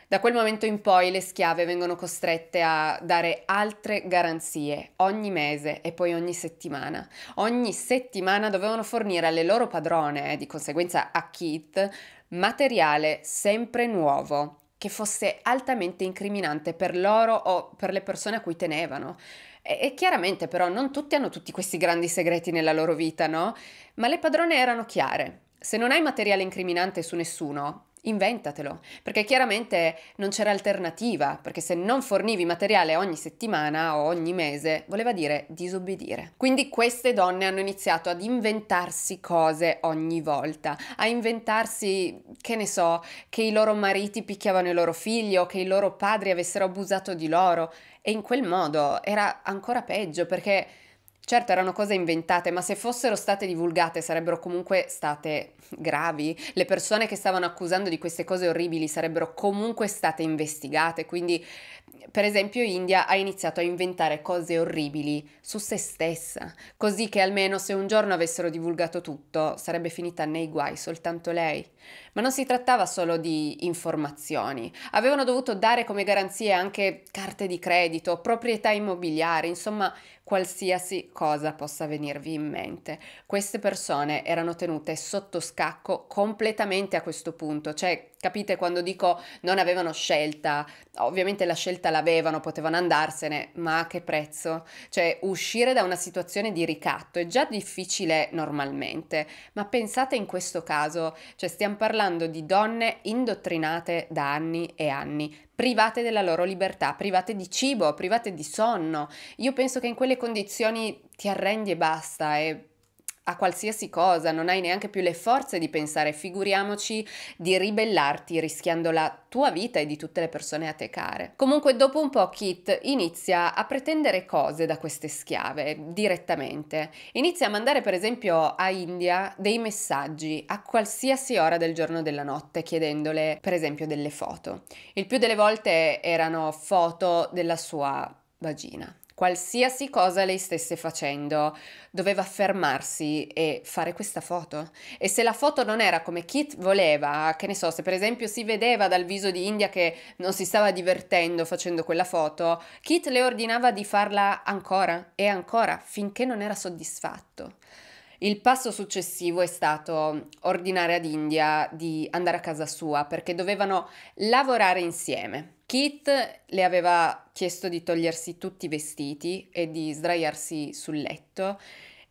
Da quel momento in poi le schiave vengono costrette a dare altre garanzie ogni mese e poi ogni settimana. Ogni settimana dovevano fornire alle loro padrone, eh, di conseguenza a Keith, materiale sempre nuovo che fosse altamente incriminante per loro o per le persone a cui tenevano. E, e, chiaramente però non tutti hanno tutti questi grandi segreti nella loro vita, no? Ma le padrone erano chiare. Se non hai materiale incriminante su nessuno, inventatelo, perché chiaramente non c'era alternativa, perché se non fornivi materiale ogni settimana o ogni mese voleva dire disobbedire. Quindi queste donne hanno iniziato ad inventarsi cose ogni volta, a inventarsi, che ne so, che i loro mariti picchiavano i loro figli o che i loro padri avessero abusato di loro e in quel modo era ancora peggio perché Certo erano cose inventate, ma se fossero state divulgate sarebbero comunque state gravi. Le persone che stavano accusando di queste cose orribili sarebbero comunque state investigate, quindi per esempio India ha iniziato a inventare cose orribili su se stessa, così che almeno se un giorno avessero divulgato tutto sarebbe finita nei guai soltanto lei. Ma non si trattava solo di informazioni, avevano dovuto dare come garanzie anche carte di credito, proprietà immobiliari, insomma qualsiasi cosa possa venirvi in mente. Queste persone erano tenute sotto scacco completamente a questo punto, cioè capite quando dico non avevano scelta, ovviamente la scelta l'avevano, potevano andarsene, ma a che prezzo? Cioè uscire da una situazione di ricatto è già difficile normalmente, ma pensate in questo caso, cioè stiamo parlando di donne indottrinate da anni e anni, private della loro libertà, private di cibo, private di sonno. Io penso che in quelle condizioni ti arrendi e basta e a qualsiasi cosa, non hai neanche più le forze di pensare, figuriamoci di ribellarti rischiando la tua vita e di tutte le persone a te care. Comunque dopo un po' Kit inizia a pretendere cose da queste schiave direttamente. Inizia a mandare per esempio a India dei messaggi a qualsiasi ora del giorno o della notte chiedendole per esempio delle foto. Il più delle volte erano foto della sua vagina qualsiasi cosa lei stesse facendo, doveva fermarsi e fare questa foto. E se la foto non era come Kit voleva, che ne so, se per esempio si vedeva dal viso di India che non si stava divertendo facendo quella foto, Kit le ordinava di farla ancora e ancora finché non era soddisfatto. Il passo successivo è stato ordinare ad India di andare a casa sua perché dovevano lavorare insieme. Kit le aveva chiesto di togliersi tutti i vestiti e di sdraiarsi sul letto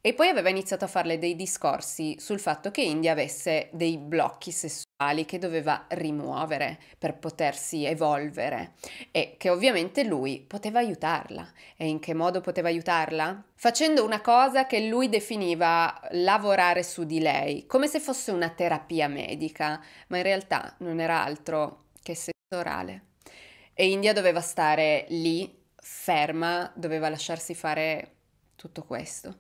e poi aveva iniziato a farle dei discorsi sul fatto che India avesse dei blocchi sessuali che doveva rimuovere per potersi evolvere e che ovviamente lui poteva aiutarla. E in che modo poteva aiutarla? Facendo una cosa che lui definiva lavorare su di lei, come se fosse una terapia medica, ma in realtà non era altro che sesso orale. E India doveva stare lì, ferma, doveva lasciarsi fare tutto questo.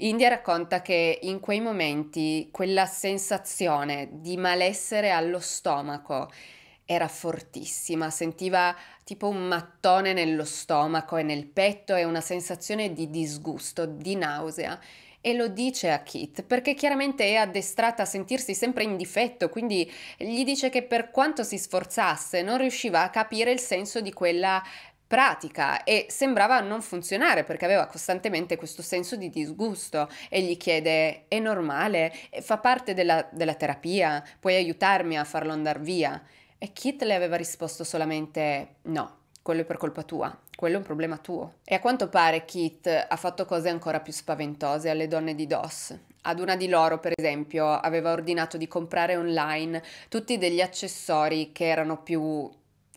India racconta che in quei momenti quella sensazione di malessere allo stomaco era fortissima, sentiva tipo un mattone nello stomaco e nel petto e una sensazione di disgusto, di nausea. E lo dice a Kit perché chiaramente è addestrata a sentirsi sempre in difetto, quindi gli dice che per quanto si sforzasse non riusciva a capire il senso di quella pratica e sembrava non funzionare perché aveva costantemente questo senso di disgusto e gli chiede è normale, eh, fa parte della, della terapia, puoi aiutarmi a farlo andare via? E Kit le aveva risposto solamente no, quello è per colpa tua, quello è un problema tuo. E a quanto pare Kit ha fatto cose ancora più spaventose alle donne di DOS. Ad una di loro, per esempio, aveva ordinato di comprare online tutti degli accessori che erano più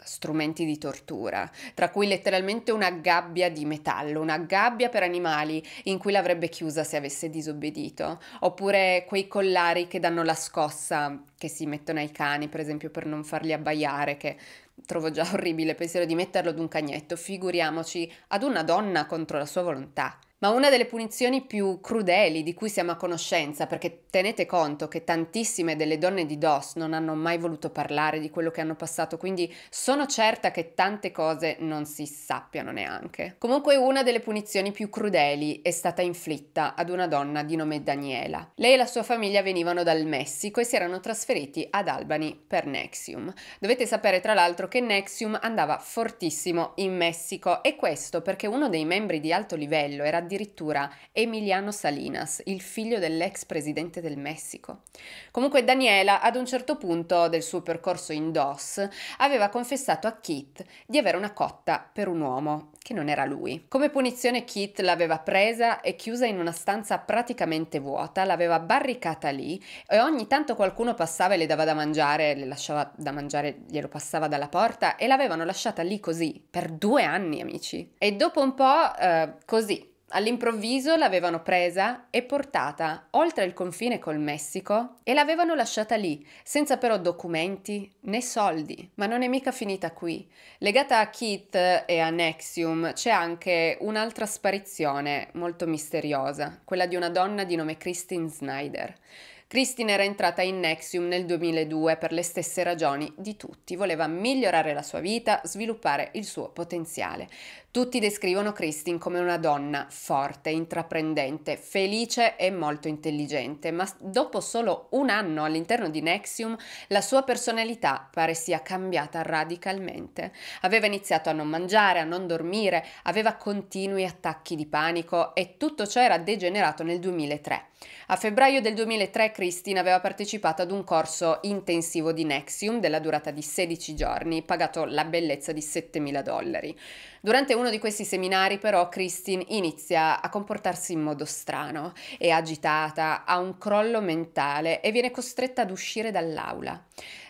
strumenti di tortura, tra cui letteralmente una gabbia di metallo, una gabbia per animali in cui l'avrebbe chiusa se avesse disobbedito, oppure quei collari che danno la scossa che si mettono ai cani, per esempio per non farli abbaiare, che trovo già orribile il pensiero di metterlo ad un cagnetto, figuriamoci ad una donna contro la sua volontà. Ma una delle punizioni più crudeli di cui siamo a conoscenza, perché tenete conto che tantissime delle donne di DOS non hanno mai voluto parlare di quello che hanno passato, quindi sono certa che tante cose non si sappiano neanche. Comunque una delle punizioni più crudeli è stata inflitta ad una donna di nome Daniela. Lei e la sua famiglia venivano dal Messico e si erano trasferiti ad Albany per Nexium. Dovete sapere tra l'altro che Nexium andava fortissimo in Messico e questo perché uno dei membri di alto livello era addirittura Emiliano Salinas, il figlio dell'ex presidente del Messico. Comunque Daniela, ad un certo punto del suo percorso in DOS, aveva confessato a Keith di avere una cotta per un uomo, che non era lui. Come punizione Keith l'aveva presa e chiusa in una stanza praticamente vuota, l'aveva barricata lì e ogni tanto qualcuno passava e le dava da mangiare, le lasciava da mangiare, glielo passava dalla porta e l'avevano lasciata lì così per due anni, amici. E dopo un po' eh, così All'improvviso l'avevano presa e portata oltre il confine col Messico e l'avevano lasciata lì, senza però documenti né soldi. Ma non è mica finita qui. Legata a Keith e a Nexium c'è anche un'altra sparizione molto misteriosa, quella di una donna di nome Christine Snyder. Christine era entrata in Nexium nel 2002 per le stesse ragioni di tutti, voleva migliorare la sua vita, sviluppare il suo potenziale. Tutti descrivono Kristin come una donna forte, intraprendente, felice e molto intelligente, ma dopo solo un anno all'interno di Nexium la sua personalità pare sia cambiata radicalmente. Aveva iniziato a non mangiare, a non dormire, aveva continui attacchi di panico e tutto ciò era degenerato nel 2003. A febbraio del 2003 Kristin aveva partecipato ad un corso intensivo di Nexium della durata di 16 giorni, pagato la bellezza di 7.000 dollari. Durante uno di questi seminari però Christine inizia a comportarsi in modo strano, è agitata, ha un crollo mentale e viene costretta ad uscire dall'aula.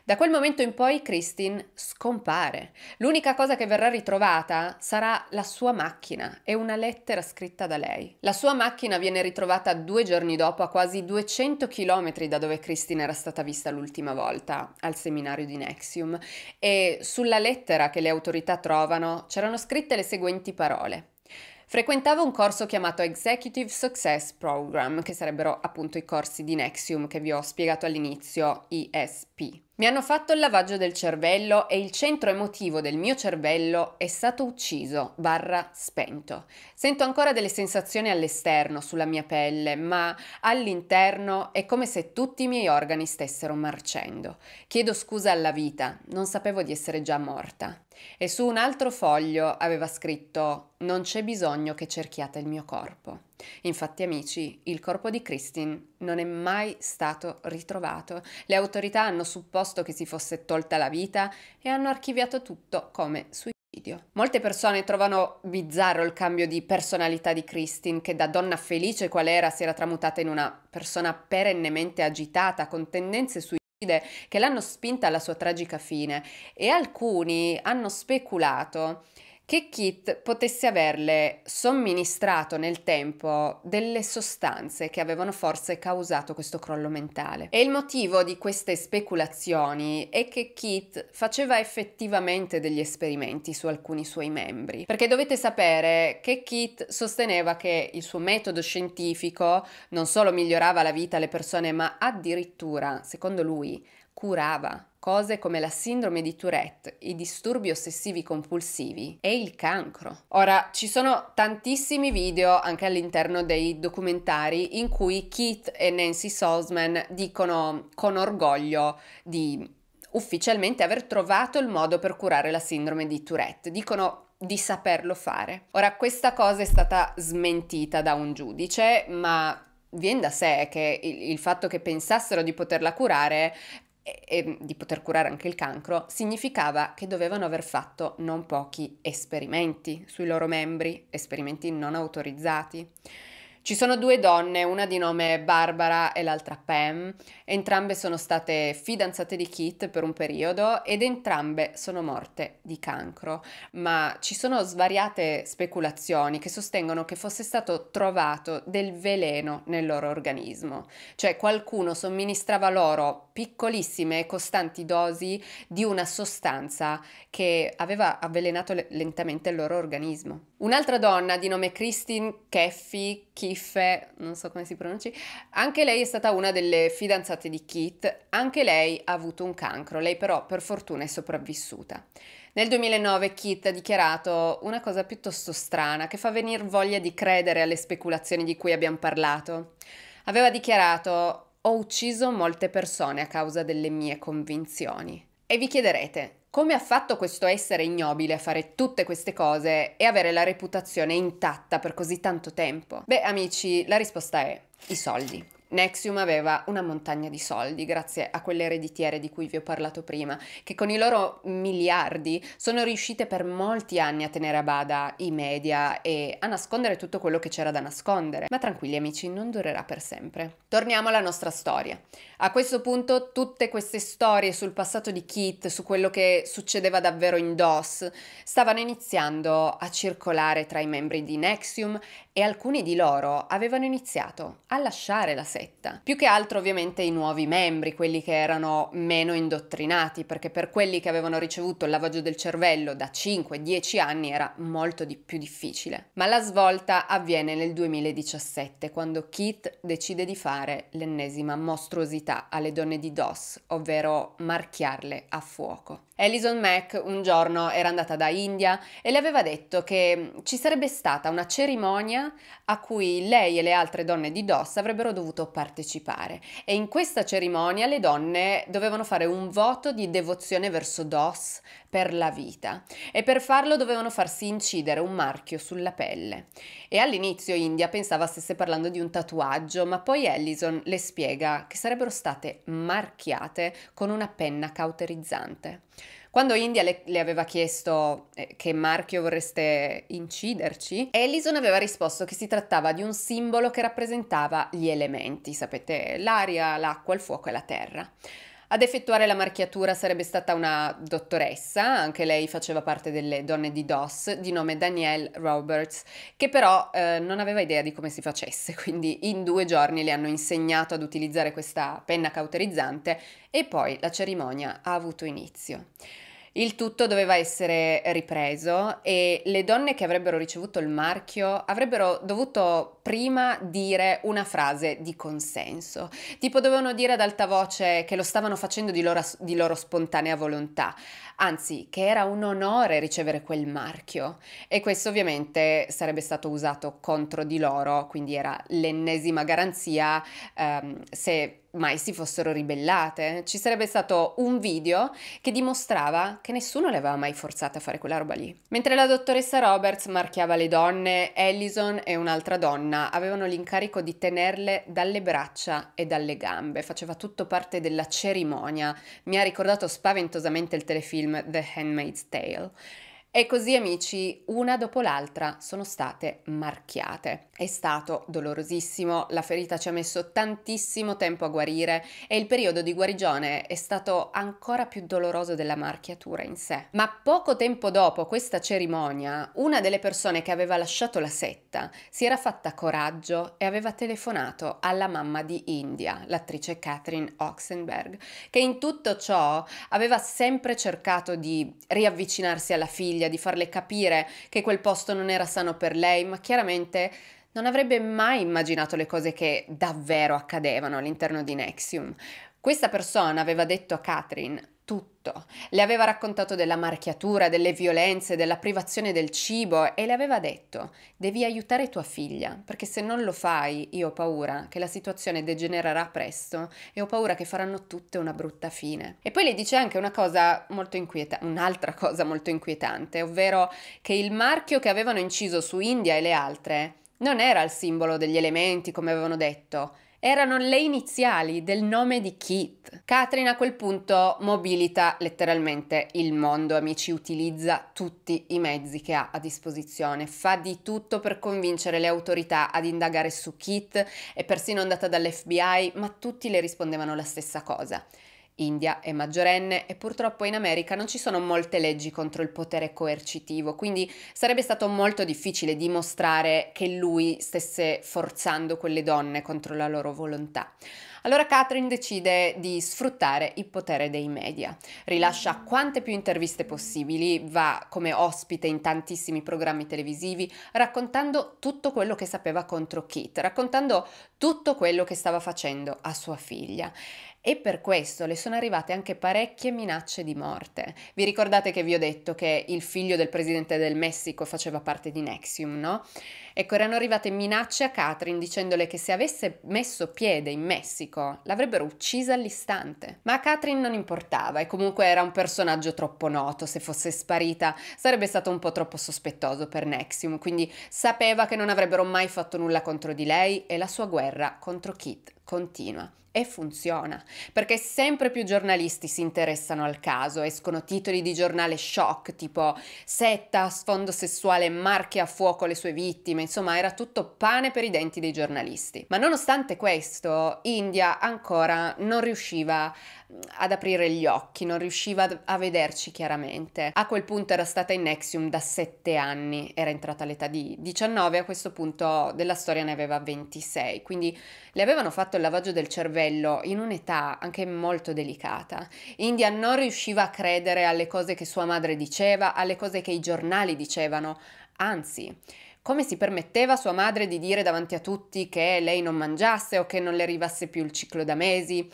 Da quel momento in poi Kristin scompare. L'unica cosa che verrà ritrovata sarà la sua macchina e una lettera scritta da lei. La sua macchina viene ritrovata due giorni dopo a quasi 200 km da dove Kristin era stata vista l'ultima volta, al seminario di Nexium, e sulla lettera che le autorità trovano c'erano scritte le seguenti parole. Frequentavo un corso chiamato Executive Success Program, che sarebbero appunto i corsi di Nexium che vi ho spiegato all'inizio, ISP. Mi hanno fatto il lavaggio del cervello e il centro emotivo del mio cervello è stato ucciso, barra spento. Sento ancora delle sensazioni all'esterno, sulla mia pelle, ma all'interno è come se tutti i miei organi stessero marcendo. Chiedo scusa alla vita, non sapevo di essere già morta. E su un altro foglio aveva scritto Non c'è bisogno che cerchiate il mio corpo. Infatti, amici, il corpo di Christine non è mai stato ritrovato. Le autorità hanno supposto che si fosse tolta la vita e hanno archiviato tutto come suicidio. Molte persone trovano bizzarro il cambio di personalità di Christine, che da donna felice qual era si era tramutata in una persona perennemente agitata, con tendenze suicide che l'hanno spinta alla sua tragica fine e alcuni hanno speculato che Kit potesse averle somministrato nel tempo delle sostanze che avevano forse causato questo crollo mentale. E il motivo di queste speculazioni è che Kit faceva effettivamente degli esperimenti su alcuni suoi membri, perché dovete sapere che Kit sosteneva che il suo metodo scientifico non solo migliorava la vita alle persone, ma addirittura, secondo lui, curava. Cose come la sindrome di Tourette, i disturbi ossessivi compulsivi e il cancro. Ora, ci sono tantissimi video anche all'interno dei documentari in cui Keith e Nancy Salzman dicono con orgoglio di ufficialmente aver trovato il modo per curare la sindrome di Tourette. Dicono di saperlo fare. Ora, questa cosa è stata smentita da un giudice, ma viene da sé che il, il, fatto che pensassero di poterla curare e, e di poter curare anche il cancro, significava che dovevano aver fatto non pochi esperimenti sui loro membri, esperimenti non autorizzati. Ci sono due donne, una di nome Barbara e l'altra Pam. Entrambe sono state fidanzate di Kit per un periodo ed entrambe sono morte di cancro, ma ci sono svariate speculazioni che sostengono che fosse stato trovato del veleno nel loro organismo, cioè qualcuno somministrava loro piccolissime e costanti dosi di una sostanza che aveva avvelenato lentamente il loro organismo. Un'altra donna di nome Christine Keffi Kiffe, non so come si pronunci, anche lei è stata una delle fidanzate di Kit, anche lei ha avuto un cancro, lei però per fortuna è sopravvissuta. Nel 2009 Kit ha dichiarato una cosa piuttosto strana che fa venire voglia di credere alle speculazioni di cui abbiamo parlato. Aveva dichiarato ho ucciso molte persone a causa delle mie convinzioni. E vi chiederete, come ha fatto questo essere ignobile a fare tutte queste cose e avere la reputazione intatta per così tanto tempo? Beh amici, la risposta è i soldi. Nexium aveva una montagna di soldi grazie a quelle ereditiere di cui vi ho parlato prima, che con i loro miliardi sono riuscite per molti anni a tenere a bada i media e a nascondere tutto quello che c'era da nascondere. Ma tranquilli amici, non durerà per sempre. Torniamo alla nostra storia. A questo punto tutte queste storie sul passato di Kit, su quello che succedeva davvero in DOS, stavano iniziando a circolare tra i membri di Nexium e alcuni di loro avevano iniziato a lasciare la serie setta. Più che altro ovviamente i nuovi membri, quelli che erano meno indottrinati, perché per quelli che avevano ricevuto il lavaggio del cervello da 5-10 anni era molto di più difficile. Ma la svolta avviene nel 2017, quando Keith decide di fare l'ennesima mostruosità alle donne di DOS, ovvero marchiarle a fuoco. Alison Mack un giorno era andata da India e le aveva detto che ci sarebbe stata una cerimonia a cui lei e le altre donne di DOS avrebbero dovuto partecipare e in questa cerimonia le donne dovevano fare un voto di devozione verso Dos per la vita e per farlo dovevano farsi incidere un marchio sulla pelle. E all'inizio India pensava stesse parlando di un tatuaggio, ma poi Allison le spiega che sarebbero state marchiate con una penna cauterizzante. Quando India le, le aveva chiesto eh, che marchio vorreste inciderci, Ellison aveva risposto che si trattava di un simbolo che rappresentava gli elementi, sapete, l'aria, l'acqua, il fuoco e la terra. Ad effettuare la marchiatura sarebbe stata una dottoressa, anche lei faceva parte delle donne di DOS, di nome Danielle Roberts, che però eh, non aveva idea di come si facesse, quindi in due giorni le hanno insegnato ad utilizzare questa penna cauterizzante e poi la cerimonia ha avuto inizio. Il tutto doveva essere ripreso e le donne che avrebbero ricevuto il marchio avrebbero dovuto prima dire una frase di consenso. Tipo dovevano dire ad alta voce che lo stavano facendo di loro, di loro spontanea volontà, anzi che era un onore ricevere quel marchio. E questo ovviamente sarebbe stato usato contro di loro, quindi era l'ennesima garanzia ehm, se mai si fossero ribellate. Ci sarebbe stato un video che dimostrava che nessuno le aveva mai forzate a fare quella roba lì. Mentre la dottoressa Roberts marchiava le donne, Allison e un'altra donna donna avevano l'incarico di tenerle dalle braccia e dalle gambe, faceva tutto parte della cerimonia, mi ha ricordato spaventosamente il telefilm The Handmaid's Tale. E così amici, una dopo l'altra sono state marchiate. È stato dolorosissimo, la ferita ci ha messo tantissimo tempo a guarire e il periodo di guarigione è stato ancora più doloroso della marchiatura in sé. Ma poco tempo dopo questa cerimonia, una delle persone che aveva lasciato la setta si era fatta coraggio e aveva telefonato alla mamma di India, l'attrice Catherine Oxenberg, che in tutto ciò aveva sempre cercato di riavvicinarsi alla figlia famiglia, di farle capire che quel posto non era sano per lei, ma chiaramente non avrebbe mai immaginato le cose che davvero accadevano all'interno di Nexium. Questa persona aveva detto a Catherine tutto. Le aveva raccontato della marchiatura, delle violenze, della privazione del cibo e le aveva detto devi aiutare tua figlia perché se non lo fai io ho paura che la situazione degenererà presto e ho paura che faranno tutte una brutta fine. E poi le dice anche una cosa molto inquietante, un'altra cosa molto inquietante, ovvero che il marchio che avevano inciso su India e le altre non era il simbolo degli elementi come avevano detto, erano le iniziali del nome di Keith. Catherine a quel punto mobilita letteralmente il mondo, amici, utilizza tutti i mezzi che ha a disposizione, fa di tutto per convincere le autorità ad indagare su Keith, è persino andata dall'FBI, ma tutti le rispondevano la stessa cosa. India è maggiorenne e purtroppo in America non ci sono molte leggi contro il potere coercitivo, quindi sarebbe stato molto difficile dimostrare che lui stesse forzando quelle donne contro la loro volontà. Allora Catherine decide di sfruttare il potere dei media, rilascia quante più interviste possibili, va come ospite in tantissimi programmi televisivi, raccontando tutto quello che sapeva contro Kit, raccontando tutto quello che stava facendo a sua figlia. E per questo le sono arrivate anche parecchie minacce di morte. Vi ricordate che vi ho detto che il figlio del presidente del Messico faceva parte di Nexium, no? Ecco, erano arrivate minacce a Catherine dicendole che se avesse messo piede in Messico l'avrebbero uccisa all'istante. Ma a Catherine non importava e comunque era un personaggio troppo noto, se fosse sparita sarebbe stato un po' troppo sospettoso per Nexium, quindi sapeva che non avrebbero mai fatto nulla contro di lei e la sua guerra contro Kit continua e funziona, perché sempre più giornalisti si interessano al caso, escono titoli di giornale shock tipo setta, sfondo sessuale, marche a fuoco le sue vittime, insomma era tutto pane per i denti dei giornalisti. Ma nonostante questo, India ancora non riusciva ad aprire gli occhi, non riusciva a vederci chiaramente. A quel punto era stata in Nexium da 7 anni, era entrata all'età di 19, a questo punto della storia ne aveva 26, quindi le avevano fatto il lavaggio del cervello in un'età anche molto delicata. India non riusciva a credere alle cose che sua madre diceva, alle cose che i giornali dicevano, anzi... Come si permetteva a sua madre di dire davanti a tutti che lei non mangiasse o che non le arrivasse più il ciclo da mesi?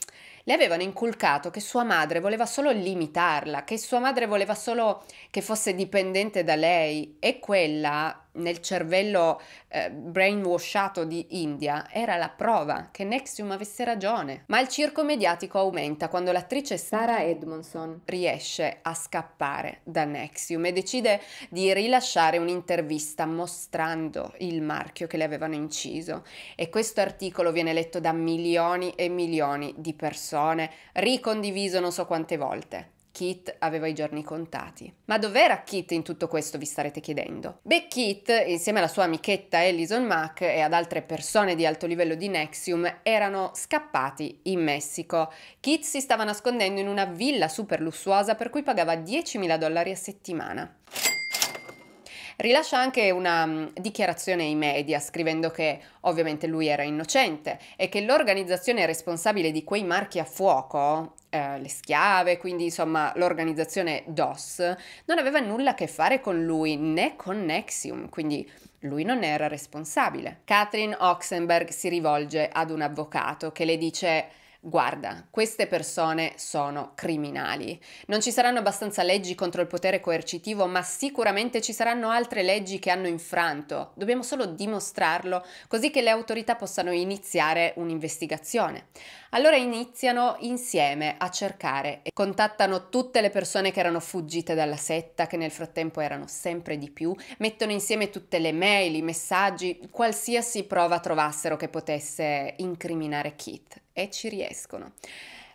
le avevano inculcato che sua madre voleva solo limitarla, che sua madre voleva solo che fosse dipendente da lei e quella nel cervello eh, brainwashato di India era la prova che Nexium avesse ragione. Ma il circo mediatico aumenta quando l'attrice Sara Edmondson riesce a scappare da Nexium e decide di rilasciare un'intervista mostrando il marchio che le avevano inciso. E questo articolo viene letto da milioni e milioni di persone, ricondiviso non so quante volte. Kit aveva i giorni contati. Ma dov'era Kit in tutto questo, vi starete chiedendo? Beh, Kit, insieme alla sua amichetta Alison Mack e ad altre persone di alto livello di Nexium, erano scappati in Messico. Kit si stava nascondendo in una villa super lussuosa per cui pagava 10.000 dollari a settimana. Rilascia anche una mm, dichiarazione ai media scrivendo che ovviamente lui era innocente e che l'organizzazione responsabile di quei marchi a fuoco, eh, le schiave, quindi insomma l'organizzazione DOS, non aveva nulla a che fare con lui né con Nexium, quindi lui non era responsabile. Catherine Oxenberg si rivolge ad un avvocato che le dice guarda, queste persone sono criminali. Non ci saranno abbastanza leggi contro il potere coercitivo, ma sicuramente ci saranno altre leggi che hanno infranto. Dobbiamo solo dimostrarlo così che le autorità possano iniziare un'investigazione. Allora iniziano insieme a cercare e contattano tutte le persone che erano fuggite dalla setta, che nel frattempo erano sempre di più, mettono insieme tutte le mail, i messaggi, qualsiasi prova trovassero che potesse incriminare Kit e ci riescono.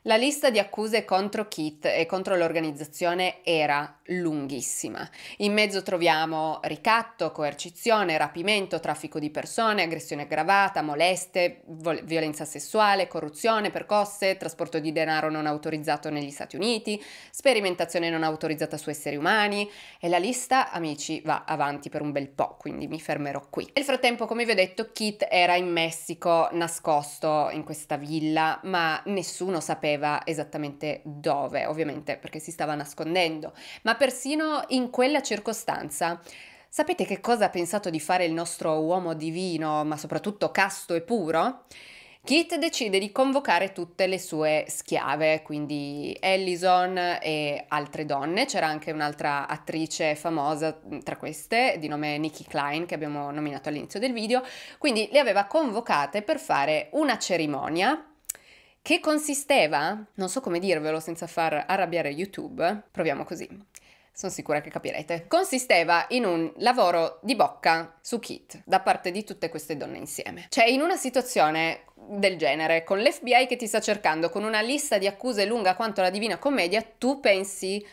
La lista di accuse contro Kit e contro l'organizzazione era lunghissima. In mezzo troviamo ricatto, coercizione, rapimento, traffico di persone, aggressione aggravata, moleste, vol- violenza sessuale, corruzione, percosse, trasporto di denaro non autorizzato negli Stati Uniti, sperimentazione non autorizzata su esseri umani e la lista, amici, va avanti per un bel po', quindi mi fermerò qui. Nel frattempo, come vi ho detto, Kit era in Messico nascosto in questa villa, ma nessuno sapeva sapeva esattamente dove, ovviamente perché si stava nascondendo, ma persino in quella circostanza. Sapete che cosa ha pensato di fare il nostro uomo divino, ma soprattutto casto e puro? Kit decide di convocare tutte le sue schiave, quindi Allison e altre donne, c'era anche un'altra attrice famosa mm, tra queste di nome Nikki Klein che abbiamo nominato all'inizio del video, quindi le aveva convocate per fare una cerimonia che consisteva, non so come dirvelo senza far arrabbiare YouTube, proviamo così, sono sicura che capirete. Consisteva in un lavoro di bocca su Kit da parte di tutte queste donne insieme. Cioè, in una situazione del genere, con l'FBI che ti sta cercando, con una lista di accuse lunga quanto la Divina Commedia, tu pensi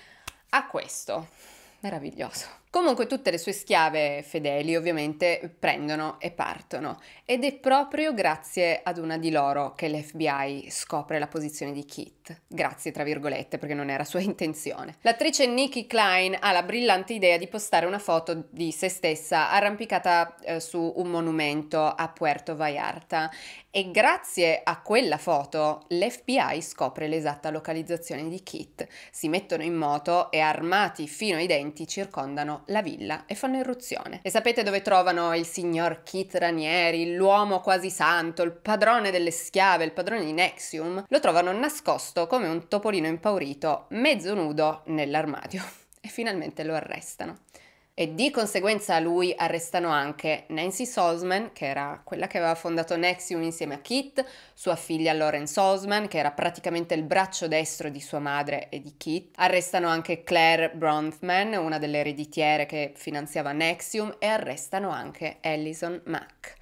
a questo. Meraviglioso. Comunque tutte le sue schiave fedeli ovviamente prendono e partono ed è proprio grazie ad una di loro che l'FBI scopre la posizione di Kit, grazie tra virgolette perché non era sua intenzione. L'attrice Nikki Klein ha la brillante idea di postare una foto di se stessa arrampicata eh, su un monumento a Puerto Vallarta e grazie a quella foto l'FBI scopre l'esatta localizzazione di Kit. Si mettono in moto e armati fino ai denti circondano la villa e fanno irruzione. E sapete dove trovano il signor Kit Ranieri, l'uomo quasi santo, il padrone delle schiave, il padrone di Nexium? Lo trovano nascosto come un topolino impaurito, mezzo nudo nell'armadio. E finalmente lo arrestano e di conseguenza a lui arrestano anche Nancy Salzman, che era quella che aveva fondato Nexium insieme a Kit, sua figlia Lauren Salzman, che era praticamente il braccio destro di sua madre e di Kit. Arrestano anche Claire Bronfman, una delle ereditiere che finanziava Nexium, e arrestano anche Allison Mack.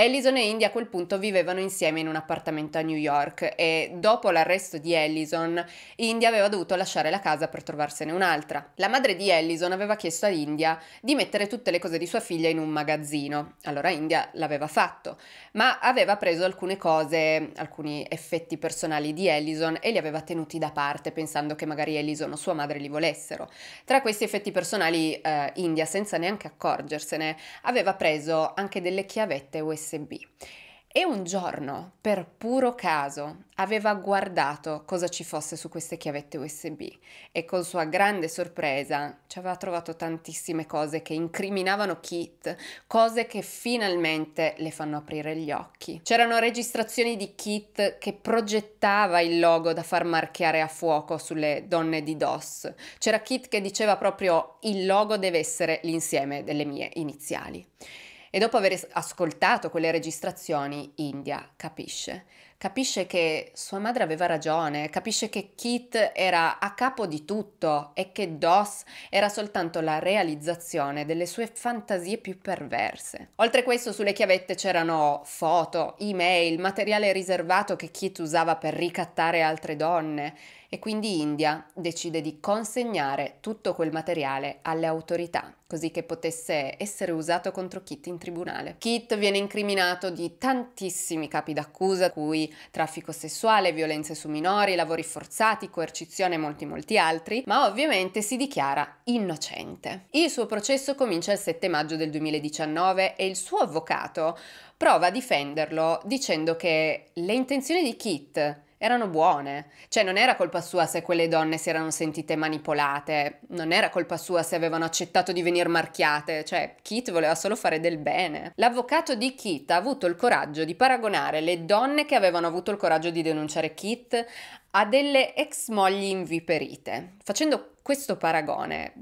Allison e India a quel punto vivevano insieme in un appartamento a New York e dopo l'arresto di Allison, India aveva dovuto lasciare la casa per trovarsene un'altra. La madre di Allison aveva chiesto a India di mettere tutte le cose di sua figlia in un magazzino. Allora India l'aveva fatto, ma aveva preso alcune cose, alcuni effetti personali di Allison e li aveva tenuti da parte pensando che magari Allison o sua madre li volessero. Tra questi effetti personali eh, India, senza neanche accorgersene, aveva preso anche delle chiavette USB USB. E un giorno, per puro caso, aveva guardato cosa ci fosse su queste chiavette USB e con sua grande sorpresa ci aveva trovato tantissime cose che incriminavano Kit, cose che finalmente le fanno aprire gli occhi. C'erano registrazioni di Kit che progettava il logo da far marchiare a fuoco sulle donne di DOS. C'era Kit che diceva proprio il logo deve essere l'insieme delle mie iniziali. E dopo aver ascoltato quelle registrazioni, India capisce. Capisce che sua madre aveva ragione, capisce che Kit era a capo di tutto e che DOS era soltanto la realizzazione delle sue fantasie più perverse. Oltre questo sulle chiavette c'erano foto, email, materiale riservato che Kit usava per ricattare altre donne, e quindi India decide di consegnare tutto quel materiale alle autorità così che potesse essere usato contro Kit in tribunale. Kit viene incriminato di tantissimi capi d'accusa, cui traffico sessuale, violenze su minori, lavori forzati, coercizione e molti molti altri, ma ovviamente si dichiara innocente. Il suo processo comincia il 7 maggio del 2019 e il suo avvocato prova a difenderlo dicendo che le intenzioni di Kit erano buone. Cioè non era colpa sua se quelle donne si erano sentite manipolate, non era colpa sua se avevano accettato di venire marchiate, cioè Kit voleva solo fare del bene. L'avvocato di Kit ha avuto il coraggio di paragonare le donne che avevano avuto il coraggio di denunciare Kit a delle ex mogli inviperite. Facendo questo paragone,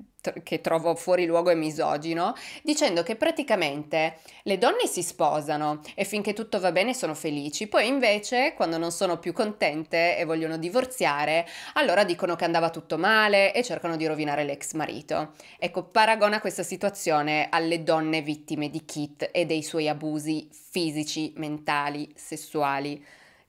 che trovo fuori luogo e misogino, dicendo che praticamente le donne si sposano e finché tutto va bene sono felici, poi invece quando non sono più contente e vogliono divorziare, allora dicono che andava tutto male e cercano di rovinare l'ex marito. Ecco, paragona questa situazione alle donne vittime di Kit e dei suoi abusi fisici, mentali, sessuali.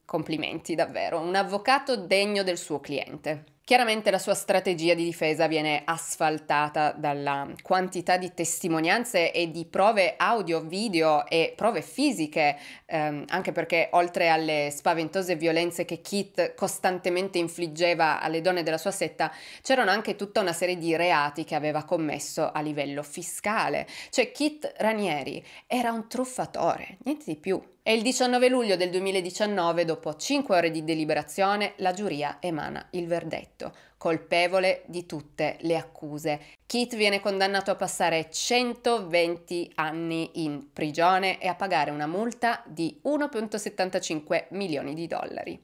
Complimenti davvero, un avvocato degno del suo cliente. Chiaramente la sua strategia di difesa viene asfaltata dalla quantità di testimonianze e di prove audio, video e prove fisiche, ehm, anche perché oltre alle spaventose violenze che Kit costantemente infliggeva alle donne della sua setta, c'erano anche tutta una serie di reati che aveva commesso a livello fiscale. Cioè Kit Ranieri era un truffatore, niente di più e il 19 luglio del 2019, dopo 5 ore di deliberazione, la giuria emana il verdetto, colpevole di tutte le accuse. Keith viene condannato a passare 120 anni in prigione e a pagare una multa di 1,75 milioni di dollari.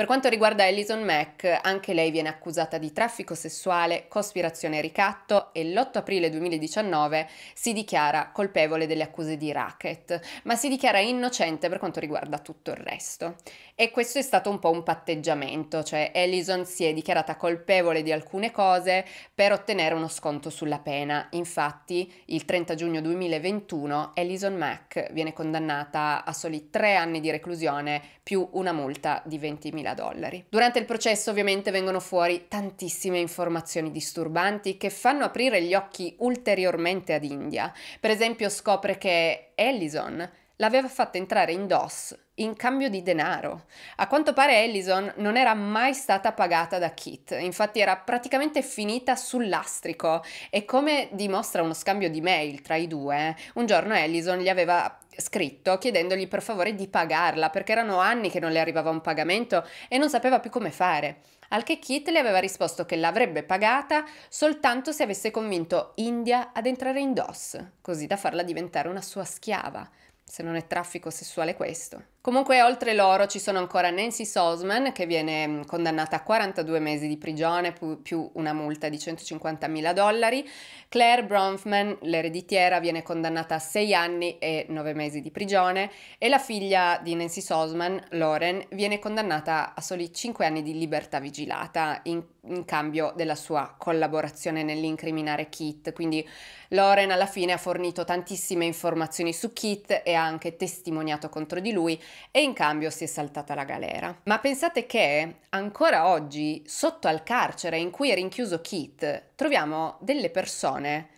Per quanto riguarda Alison Mack, anche lei viene accusata di traffico sessuale, cospirazione e ricatto e l'8 aprile 2019 si dichiara colpevole delle accuse di racket, ma si dichiara innocente per quanto riguarda tutto il resto. E questo è stato un po' un patteggiamento, cioè Alison si è dichiarata colpevole di alcune cose per ottenere uno sconto sulla pena. Infatti, il 30 giugno 2021 Alison Mack viene condannata a soli tre anni di reclusione più una multa di 20.000 100.000 dollari. Durante il processo ovviamente vengono fuori tantissime informazioni disturbanti che fanno aprire gli occhi ulteriormente ad India. Per esempio scopre che Ellison l'aveva fatta entrare in DOS in cambio di denaro. A quanto pare Allison non era mai stata pagata da Kit, infatti era praticamente finita sul lastrico e come dimostra uno scambio di mail tra i due, un giorno Allison gli aveva scritto chiedendogli per favore di pagarla perché erano anni che non le arrivava un pagamento e non sapeva più come fare. Al che Kit le aveva risposto che l'avrebbe pagata soltanto se avesse convinto India ad entrare in DOS, così da farla diventare una sua schiava, se non è traffico sessuale questo. Comunque, oltre loro ci sono ancora Nancy Sosman, che viene mm, condannata a 42 mesi di prigione più una multa di 150 mila dollari. Claire Bronfman, l'ereditiera, viene condannata a 6 anni e 9 mesi di prigione. E la figlia di Nancy Sosman, Lauren, viene condannata a soli 5 anni di libertà vigilata in, in cambio della sua collaborazione nell'incriminare Kit. Quindi, Lauren alla fine ha fornito tantissime informazioni su Kit e ha anche testimoniato contro di lui e in cambio si è saltata la galera. Ma pensate che ancora oggi, sotto al carcere in cui è rinchiuso Kit, troviamo delle persone,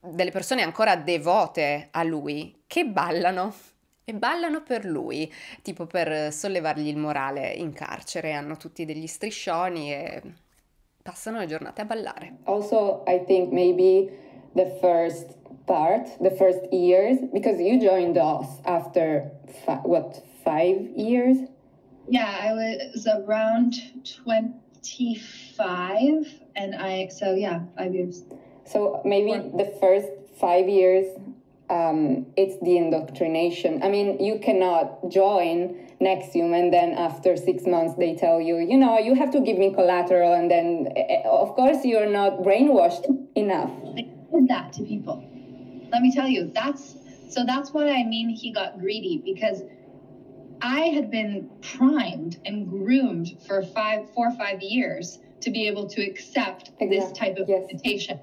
delle persone ancora devote a lui, che ballano e ballano per lui, tipo per sollevargli il morale in carcere, hanno tutti degli striscioni e passano le giornate a ballare. Also, I think maybe the first part, the first years, because you joined us after fa- what five years? Yeah, I was around 25, and I, so yeah, five years. So maybe the first five years, um, it's the indoctrination. I mean, you cannot join Nexium and then after six months they tell you, you know, you have to give me collateral, and then eh, eh, of course you're not brainwashed enough. I said that to people. Let me tell you, that's so that's what I mean. He got greedy because I had been primed and groomed for five, four or five years to be able to accept exactly. this type of yes. invitation.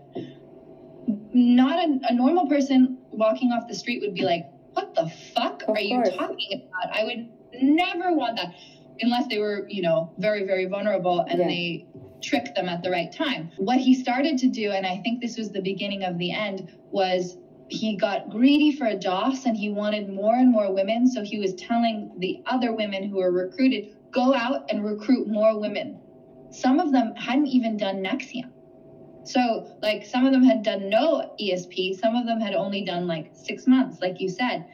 Not a, a, normal person walking off the street would be like, "What the fuck of are course. you talking about?" I would never want that, unless they were, you know, very, very vulnerable and yeah. they tricked them at the right time. What he started to do, and I think this was the beginning of the end, was he got greedy for a DOS and he wanted more and more women. So he was telling the other women who were recruited, go out and recruit more women. Some of them hadn't even done Nexium. So, like, some of them had done no ESP, some of them had only done like six months, like you said.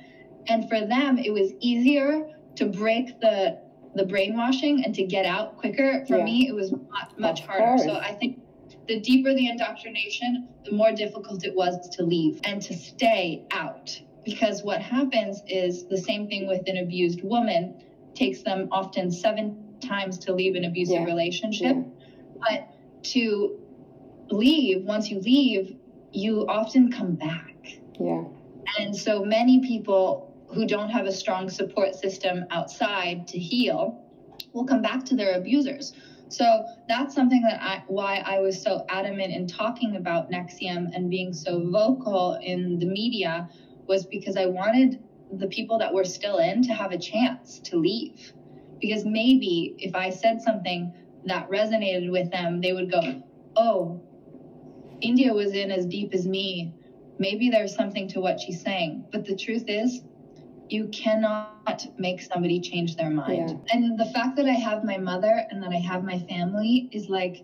And for them, it was easier to break the the brainwashing and to get out quicker. For yeah. me, it was much harder. So I think the deeper the indoctrination, the more difficult it was to leave and to stay out. Because what happens is the same thing with an abused woman takes them often seven times to leave an abusive yeah. relationship. Yeah. But to leave, once you leave, you often come back. Yeah. And so many people who don't have a strong support system outside to heal will come back to their abusers so that's something that I, why I was so adamant in talking about Nexium and being so vocal in the media was because I wanted the people that were still in to have a chance to leave. Because maybe if I said something that resonated with them, they would go, Oh, India was in as deep as me. Maybe there's something to what she's saying. But the truth is, you cannot make somebody change their mind. Yeah. And the fact that I have my mother and that I have my family is like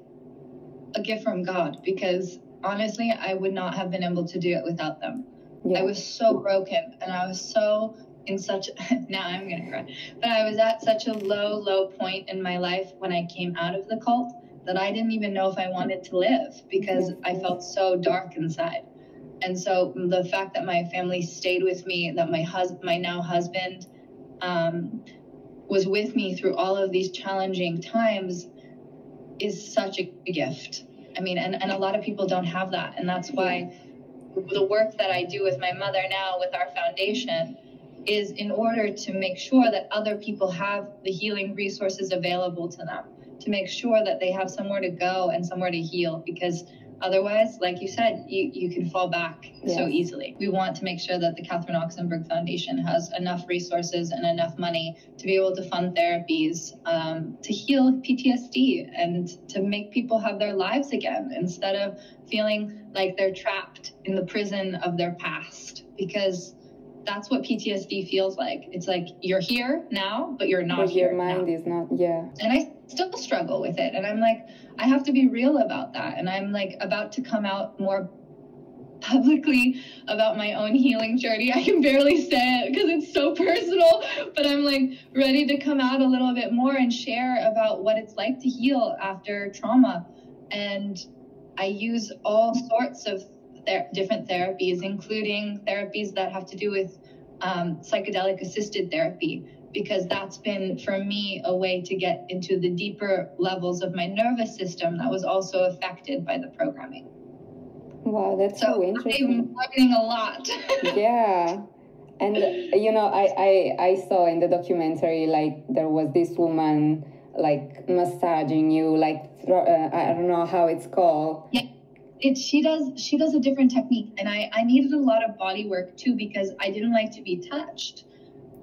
a gift from God because honestly, I would not have been able to do it without them. Yeah. I was so broken and I was so in such now I'm going to cry. But I was at such a low low point in my life when I came out of the cult that I didn't even know if I wanted to live because yeah. I felt so dark inside. And so the fact that my family stayed with me, that my hus- my now husband um, was with me through all of these challenging times is such a gift. I mean, and, and a lot of people don't have that. And that's why the work that I do with my mother now with our foundation is in order to make sure that other people have the healing resources available to them, to make sure that they have somewhere to go and somewhere to heal because Otherwise, like you said, you, you can fall back yes. so easily. We want to make sure that the Catherine Oxenberg Foundation has enough resources and enough money to be able to fund therapies um, to heal PTSD and to make people have their lives again instead of feeling like they're trapped in the prison of their past because that's what PTSD feels like. It's like you're here now, but you're not but here. Your mind now. is not, yeah. And I still struggle with it. And I'm like, I have to be real about that. And I'm like about to come out more publicly about my own healing journey. I can barely say it because it's so personal, but I'm like ready to come out a little bit more and share about what it's like to heal after trauma. And I use all sorts of ther- different therapies, including therapies that have to do with um, psychedelic assisted therapy, because that's been for me a way to get into the deeper levels of my nervous system that was also affected by the programming. Wow, that's so, so interesting. I'm learning a lot. yeah. And you know, I, I I saw in the documentary like there was this woman like massaging you, like uh, I don't know how it's called. Yeah it she does she does a different technique and i i needed a lot of body work too because i didn't like to be touched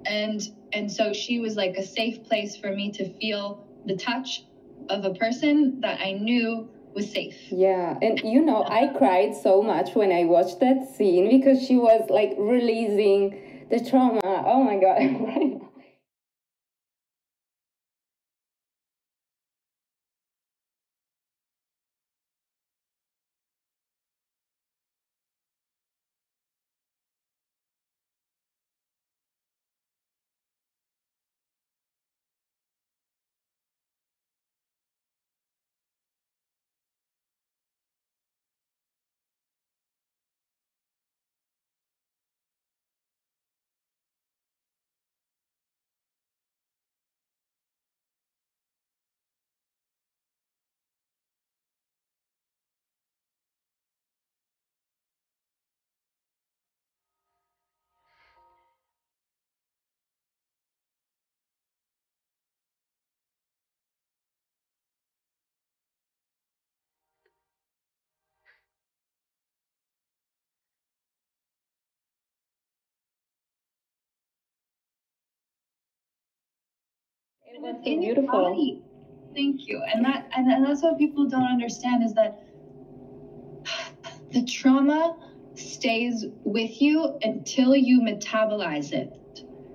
and and so she was like a safe place for me to feel the touch of a person that i knew was safe yeah and you know i cried so much when i watched that scene because she was like releasing the trauma oh my god It was so beautiful. Body. Thank you. And that and, and that's what people don't understand is that the trauma stays with you until you metabolize it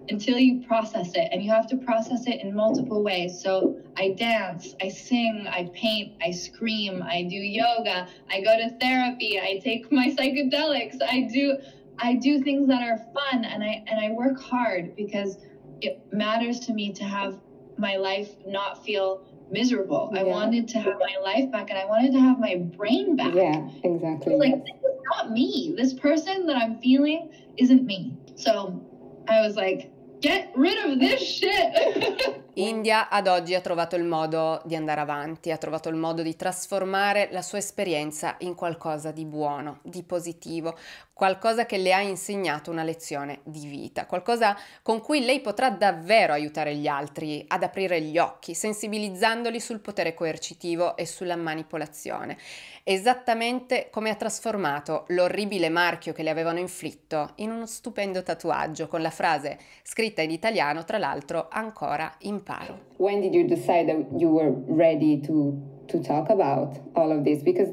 until you process it and you have to process it in multiple ways so i dance i sing i paint i scream i do yoga i go to therapy i take my psychedelics i do i do things that are fun and i and i work hard because it matters to me to have my life not feel miserable. Yeah. I wanted to have my life back and I wanted to have my brain back. Yeah, exactly. like, this is not me. This person that I'm feeling isn't me. So I was like, get rid of this shit. India ad oggi ha trovato il modo di andare avanti, ha trovato il modo di trasformare la sua esperienza in qualcosa di buono, di positivo. qualcosa che le ha insegnato una lezione di vita, qualcosa con cui lei potrà davvero aiutare gli altri ad aprire gli occhi, sensibilizzandoli sul potere coercitivo e sulla manipolazione, esattamente come ha trasformato l'orribile marchio che le avevano inflitto in uno stupendo tatuaggio con la frase scritta in italiano, tra l'altro ancora in paro. When did you decide that you were ready to, to talk about all of this? Because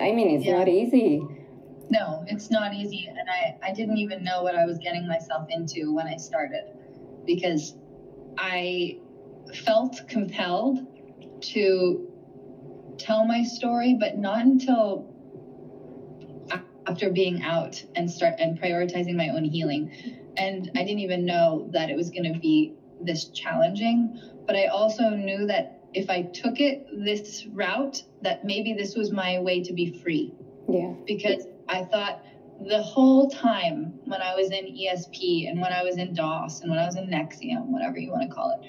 I mean it's yeah. not easy. No, it's not easy. And I, I didn't even know what I was getting myself into when I started because I felt compelled to tell my story, but not until after being out and start and prioritizing my own healing. And I didn't even know that it was going to be this challenging, but I also knew that if I took it this route, that maybe this was my way to be free. Yeah. Because I thought the whole time when I was in ESP and when I was in DOS and when I was in Nexium, whatever you want to call it,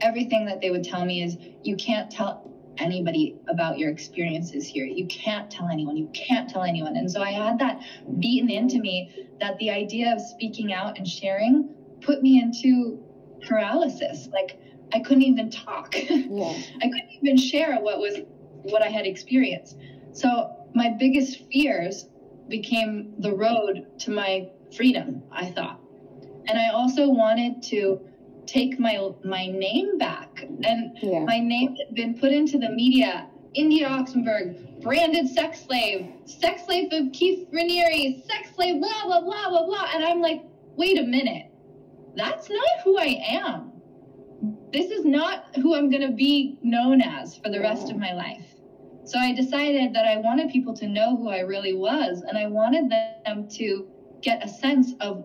everything that they would tell me is you can't tell anybody about your experiences here. You can't tell anyone. You can't tell anyone. And so I had that beaten into me that the idea of speaking out and sharing put me into paralysis. Like I couldn't even talk. Yeah. I couldn't even share what was what I had experienced. So my biggest fears became the road to my freedom, I thought. And I also wanted to take my my name back. And yeah. my name had been put into the media. India Oxenberg, branded sex slave, sex slave of Keith Raniere, sex slave, blah, blah, blah, blah, blah. And I'm like, wait a minute. That's not who I am. This is not who I'm going to be known as for the rest of my life. So I decided that I wanted people to know who I really was, and I wanted them to get a sense of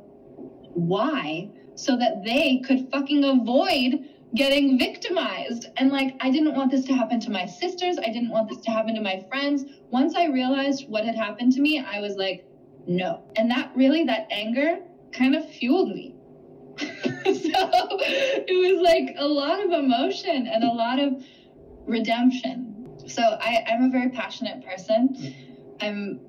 why so that they could fucking avoid getting victimized. And like, I didn't want this to happen to my sisters. I didn't want this to happen to my friends. Once I realized what had happened to me, I was like, no. And that really, that anger kind of fueled me. so it was like a lot of emotion and a lot of redemption so I, I'm a very passionate person. Mm-hmm. I'm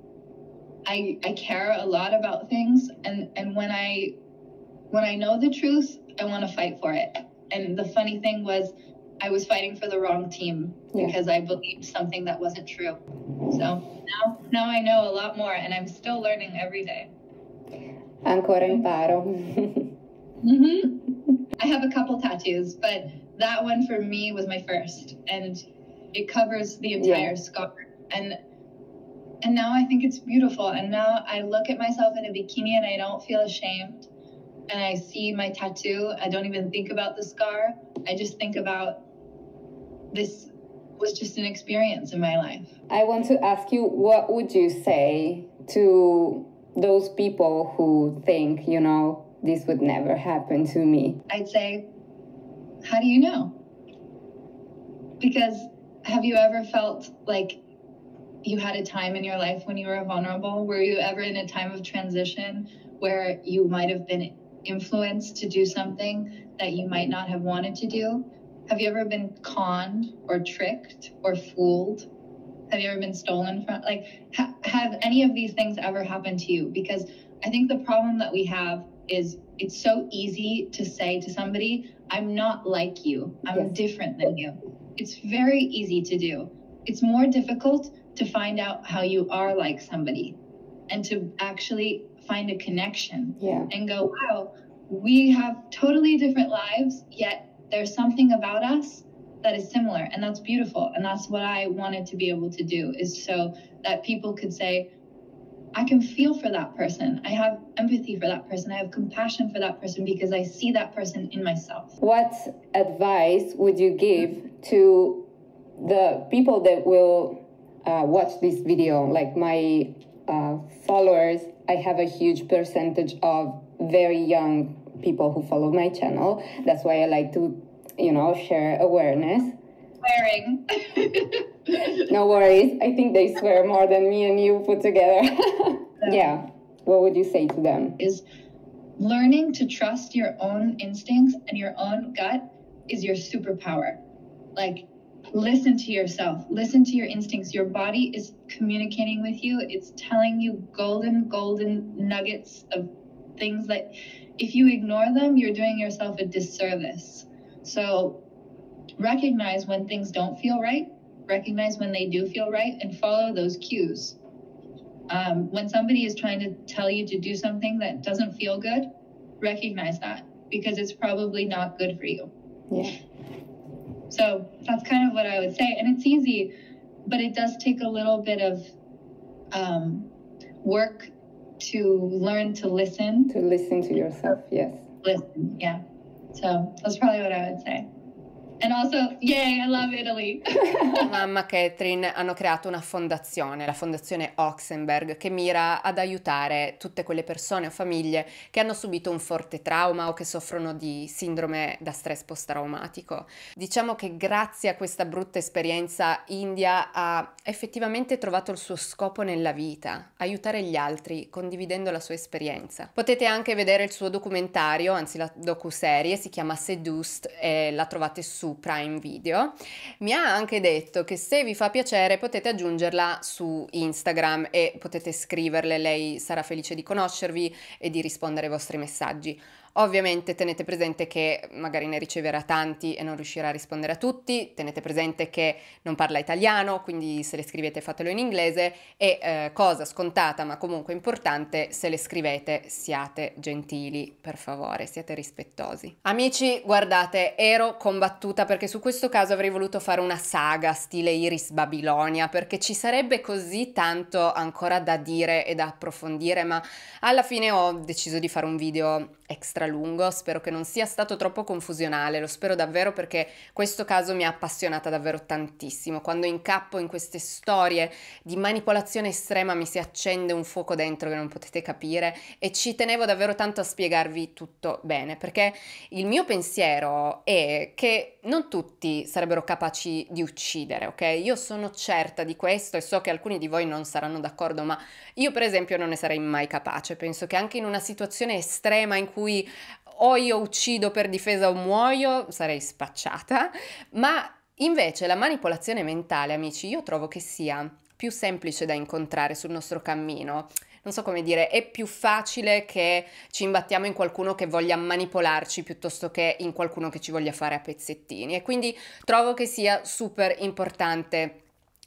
I I care a lot about things and, and when I when I know the truth, I want to fight for it. And the funny thing was I was fighting for the wrong team yeah. because I believed something that wasn't true. So now now I know a lot more and I'm still learning every day. Ancora mm-hmm. imparo. mm-hmm. I have a couple tattoos, but that one for me was my first and it covers the entire yeah. scar and and now i think it's beautiful and now i look at myself in a bikini and i don't feel ashamed and i see my tattoo i don't even think about the scar i just think about this was just an experience in my life i want to ask you what would you say to those people who think you know this would never happen to me i'd say how do you know because have you ever felt like you had a time in your life when you were vulnerable? Were you ever in a time of transition where you might have been influenced to do something that you might not have wanted to do? Have you ever been conned or tricked or fooled? Have you ever been stolen from? Like, ha- have any of these things ever happened to you? Because I think the problem that we have is it's so easy to say to somebody, I'm not like you, I'm yes. different than you it's very easy to do. It's more difficult to find out how you are like somebody and to actually find a connection yeah. and go, wow, we have totally different lives, yet there's something about us that is similar and that's beautiful and that's what i wanted to be able to do is so that people could say I can feel for that person. I have empathy for that person. I have compassion for that person because I see that person in myself. What advice would you give to the people that will uh, watch this video? Like my uh, followers, I have a huge percentage of very young people who follow my channel. That's why I like to, you know, share awareness. Wearing. no worries. I think they swear more than me and you put together. yeah. What would you say to them? Is learning to trust your own instincts and your own gut is your superpower. Like, listen to yourself, listen to your instincts. Your body is communicating with you, it's telling you golden, golden nuggets of things that if you ignore them, you're doing yourself a disservice. So, recognize when things don't feel right recognize when they do feel right and follow those cues. Um, when somebody is trying to tell you to do something that doesn't feel good, recognize that because it's probably not good for you. Yeah. So that's kind of what I would say. And it's easy, but it does take a little bit of um, work to learn to listen. To listen to yourself, yes. Listen, yeah. So that's probably what I would say. And also, yay, I love Italy. Mamma Catherine hanno creato una fondazione, la fondazione Oxenberg, che mira ad aiutare tutte quelle persone o famiglie che hanno subito un forte trauma o che soffrono di sindrome da stress post-traumatico. Diciamo che grazie a questa brutta esperienza India ha effettivamente trovato il suo scopo nella vita, aiutare gli altri condividendo la sua esperienza. Potete anche vedere il suo documentario, anzi la docuserie, si chiama Seduced e la trovate su Prime Video, mi ha anche detto che se vi fa piacere potete aggiungerla su Instagram e potete scriverle, lei sarà felice di conoscervi e di rispondere ai vostri messaggi. Ovviamente tenete presente che magari ne riceverà tanti e non riuscirà a rispondere a tutti, tenete presente che non parla italiano, quindi se le scrivete fatelo in inglese e eh, cosa scontata ma comunque importante, se le scrivete siate gentili, per favore, siate rispettosi. Amici, guardate, ero combattuta perché su questo caso avrei voluto fare una saga stile Iris Babilonia perché ci sarebbe così tanto ancora da dire e da approfondire, ma alla fine ho deciso di fare un video extra lungo, spero che non sia stato troppo confusionale, lo spero davvero perché questo caso mi ha appassionata davvero tantissimo. Quando incappo in queste storie di manipolazione estrema mi si accende un fuoco dentro che non potete capire e ci tenevo davvero tanto a spiegarvi tutto bene, perché il mio pensiero è che non tutti sarebbero capaci di uccidere, ok? Io sono certa di questo e so che alcuni di voi non saranno d'accordo, ma io per esempio non ne sarei mai capace, penso che anche in una situazione estrema in cui cui o io uccido per difesa o muoio, sarei spacciata, ma invece la manipolazione mentale, amici, io trovo che sia più semplice da incontrare sul nostro cammino non so come dire, è più facile che ci imbattiamo in qualcuno che voglia manipolarci piuttosto che in qualcuno che ci voglia fare a pezzettini e quindi trovo che sia super importante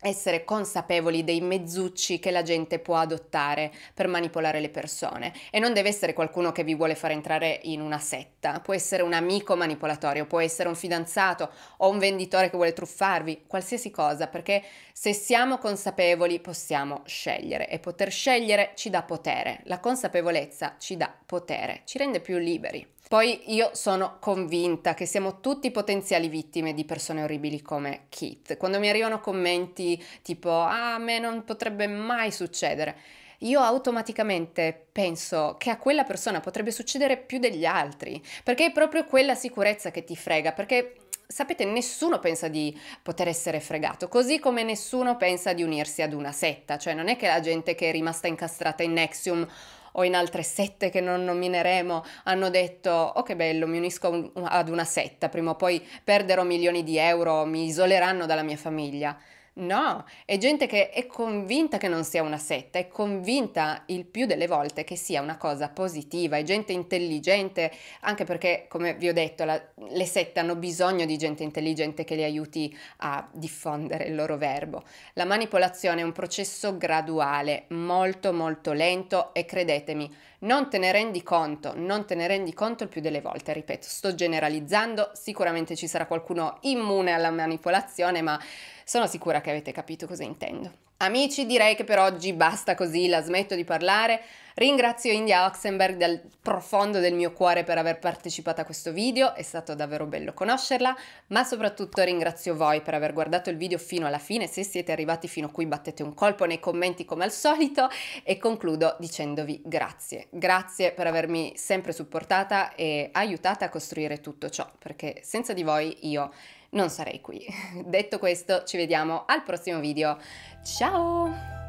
essere consapevoli dei mezzucci che la gente può adottare per manipolare le persone e non deve essere qualcuno che vi vuole far entrare in una setta, può essere un amico manipolatorio, può essere un fidanzato o un venditore che vuole truffarvi, qualsiasi cosa, perché se siamo consapevoli possiamo scegliere e poter scegliere ci dà potere, la consapevolezza ci dà potere, ci rende più liberi. Poi io sono convinta che siamo tutti potenziali vittime di persone orribili come Kit. Quando mi arrivano commenti tipo ah, a me non potrebbe mai succedere, io automaticamente penso che a quella persona potrebbe succedere più degli altri, perché è proprio quella sicurezza che ti frega, perché sapete, nessuno pensa di poter essere fregato, così come nessuno pensa di unirsi ad una setta, cioè non è che la gente che è rimasta incastrata in Nexium o in altre sette che non nomineremo hanno detto oh che bello mi unisco ad una setta, prima o poi perderò milioni di euro, mi isoleranno dalla mia famiglia. No, è gente che è convinta che non sia una setta, è convinta il più delle volte che sia una cosa positiva, è gente intelligente, anche perché, come vi ho detto, la, le sette hanno bisogno di gente intelligente che le aiuti a diffondere il loro verbo. La manipolazione è un processo graduale, molto molto lento e credetemi, non te ne rendi conto, non te ne rendi conto il più delle volte, ripeto, sto generalizzando, sicuramente ci sarà qualcuno immune alla manipolazione, ma sono sicura che avete capito cosa intendo. Amici, direi che per oggi basta così, la smetto di parlare. Ringrazio India Oxenberg dal profondo del mio cuore per aver partecipato a questo video, è stato davvero bello conoscerla, ma soprattutto ringrazio voi per aver guardato il video fino alla fine, se siete arrivati fino a qui battete un colpo nei commenti come al solito e concludo dicendovi grazie. Grazie per avermi sempre supportata e aiutata a costruire tutto ciò, perché senza di voi io non sarei qui. Detto questo, ci vediamo al prossimo video. Ciao!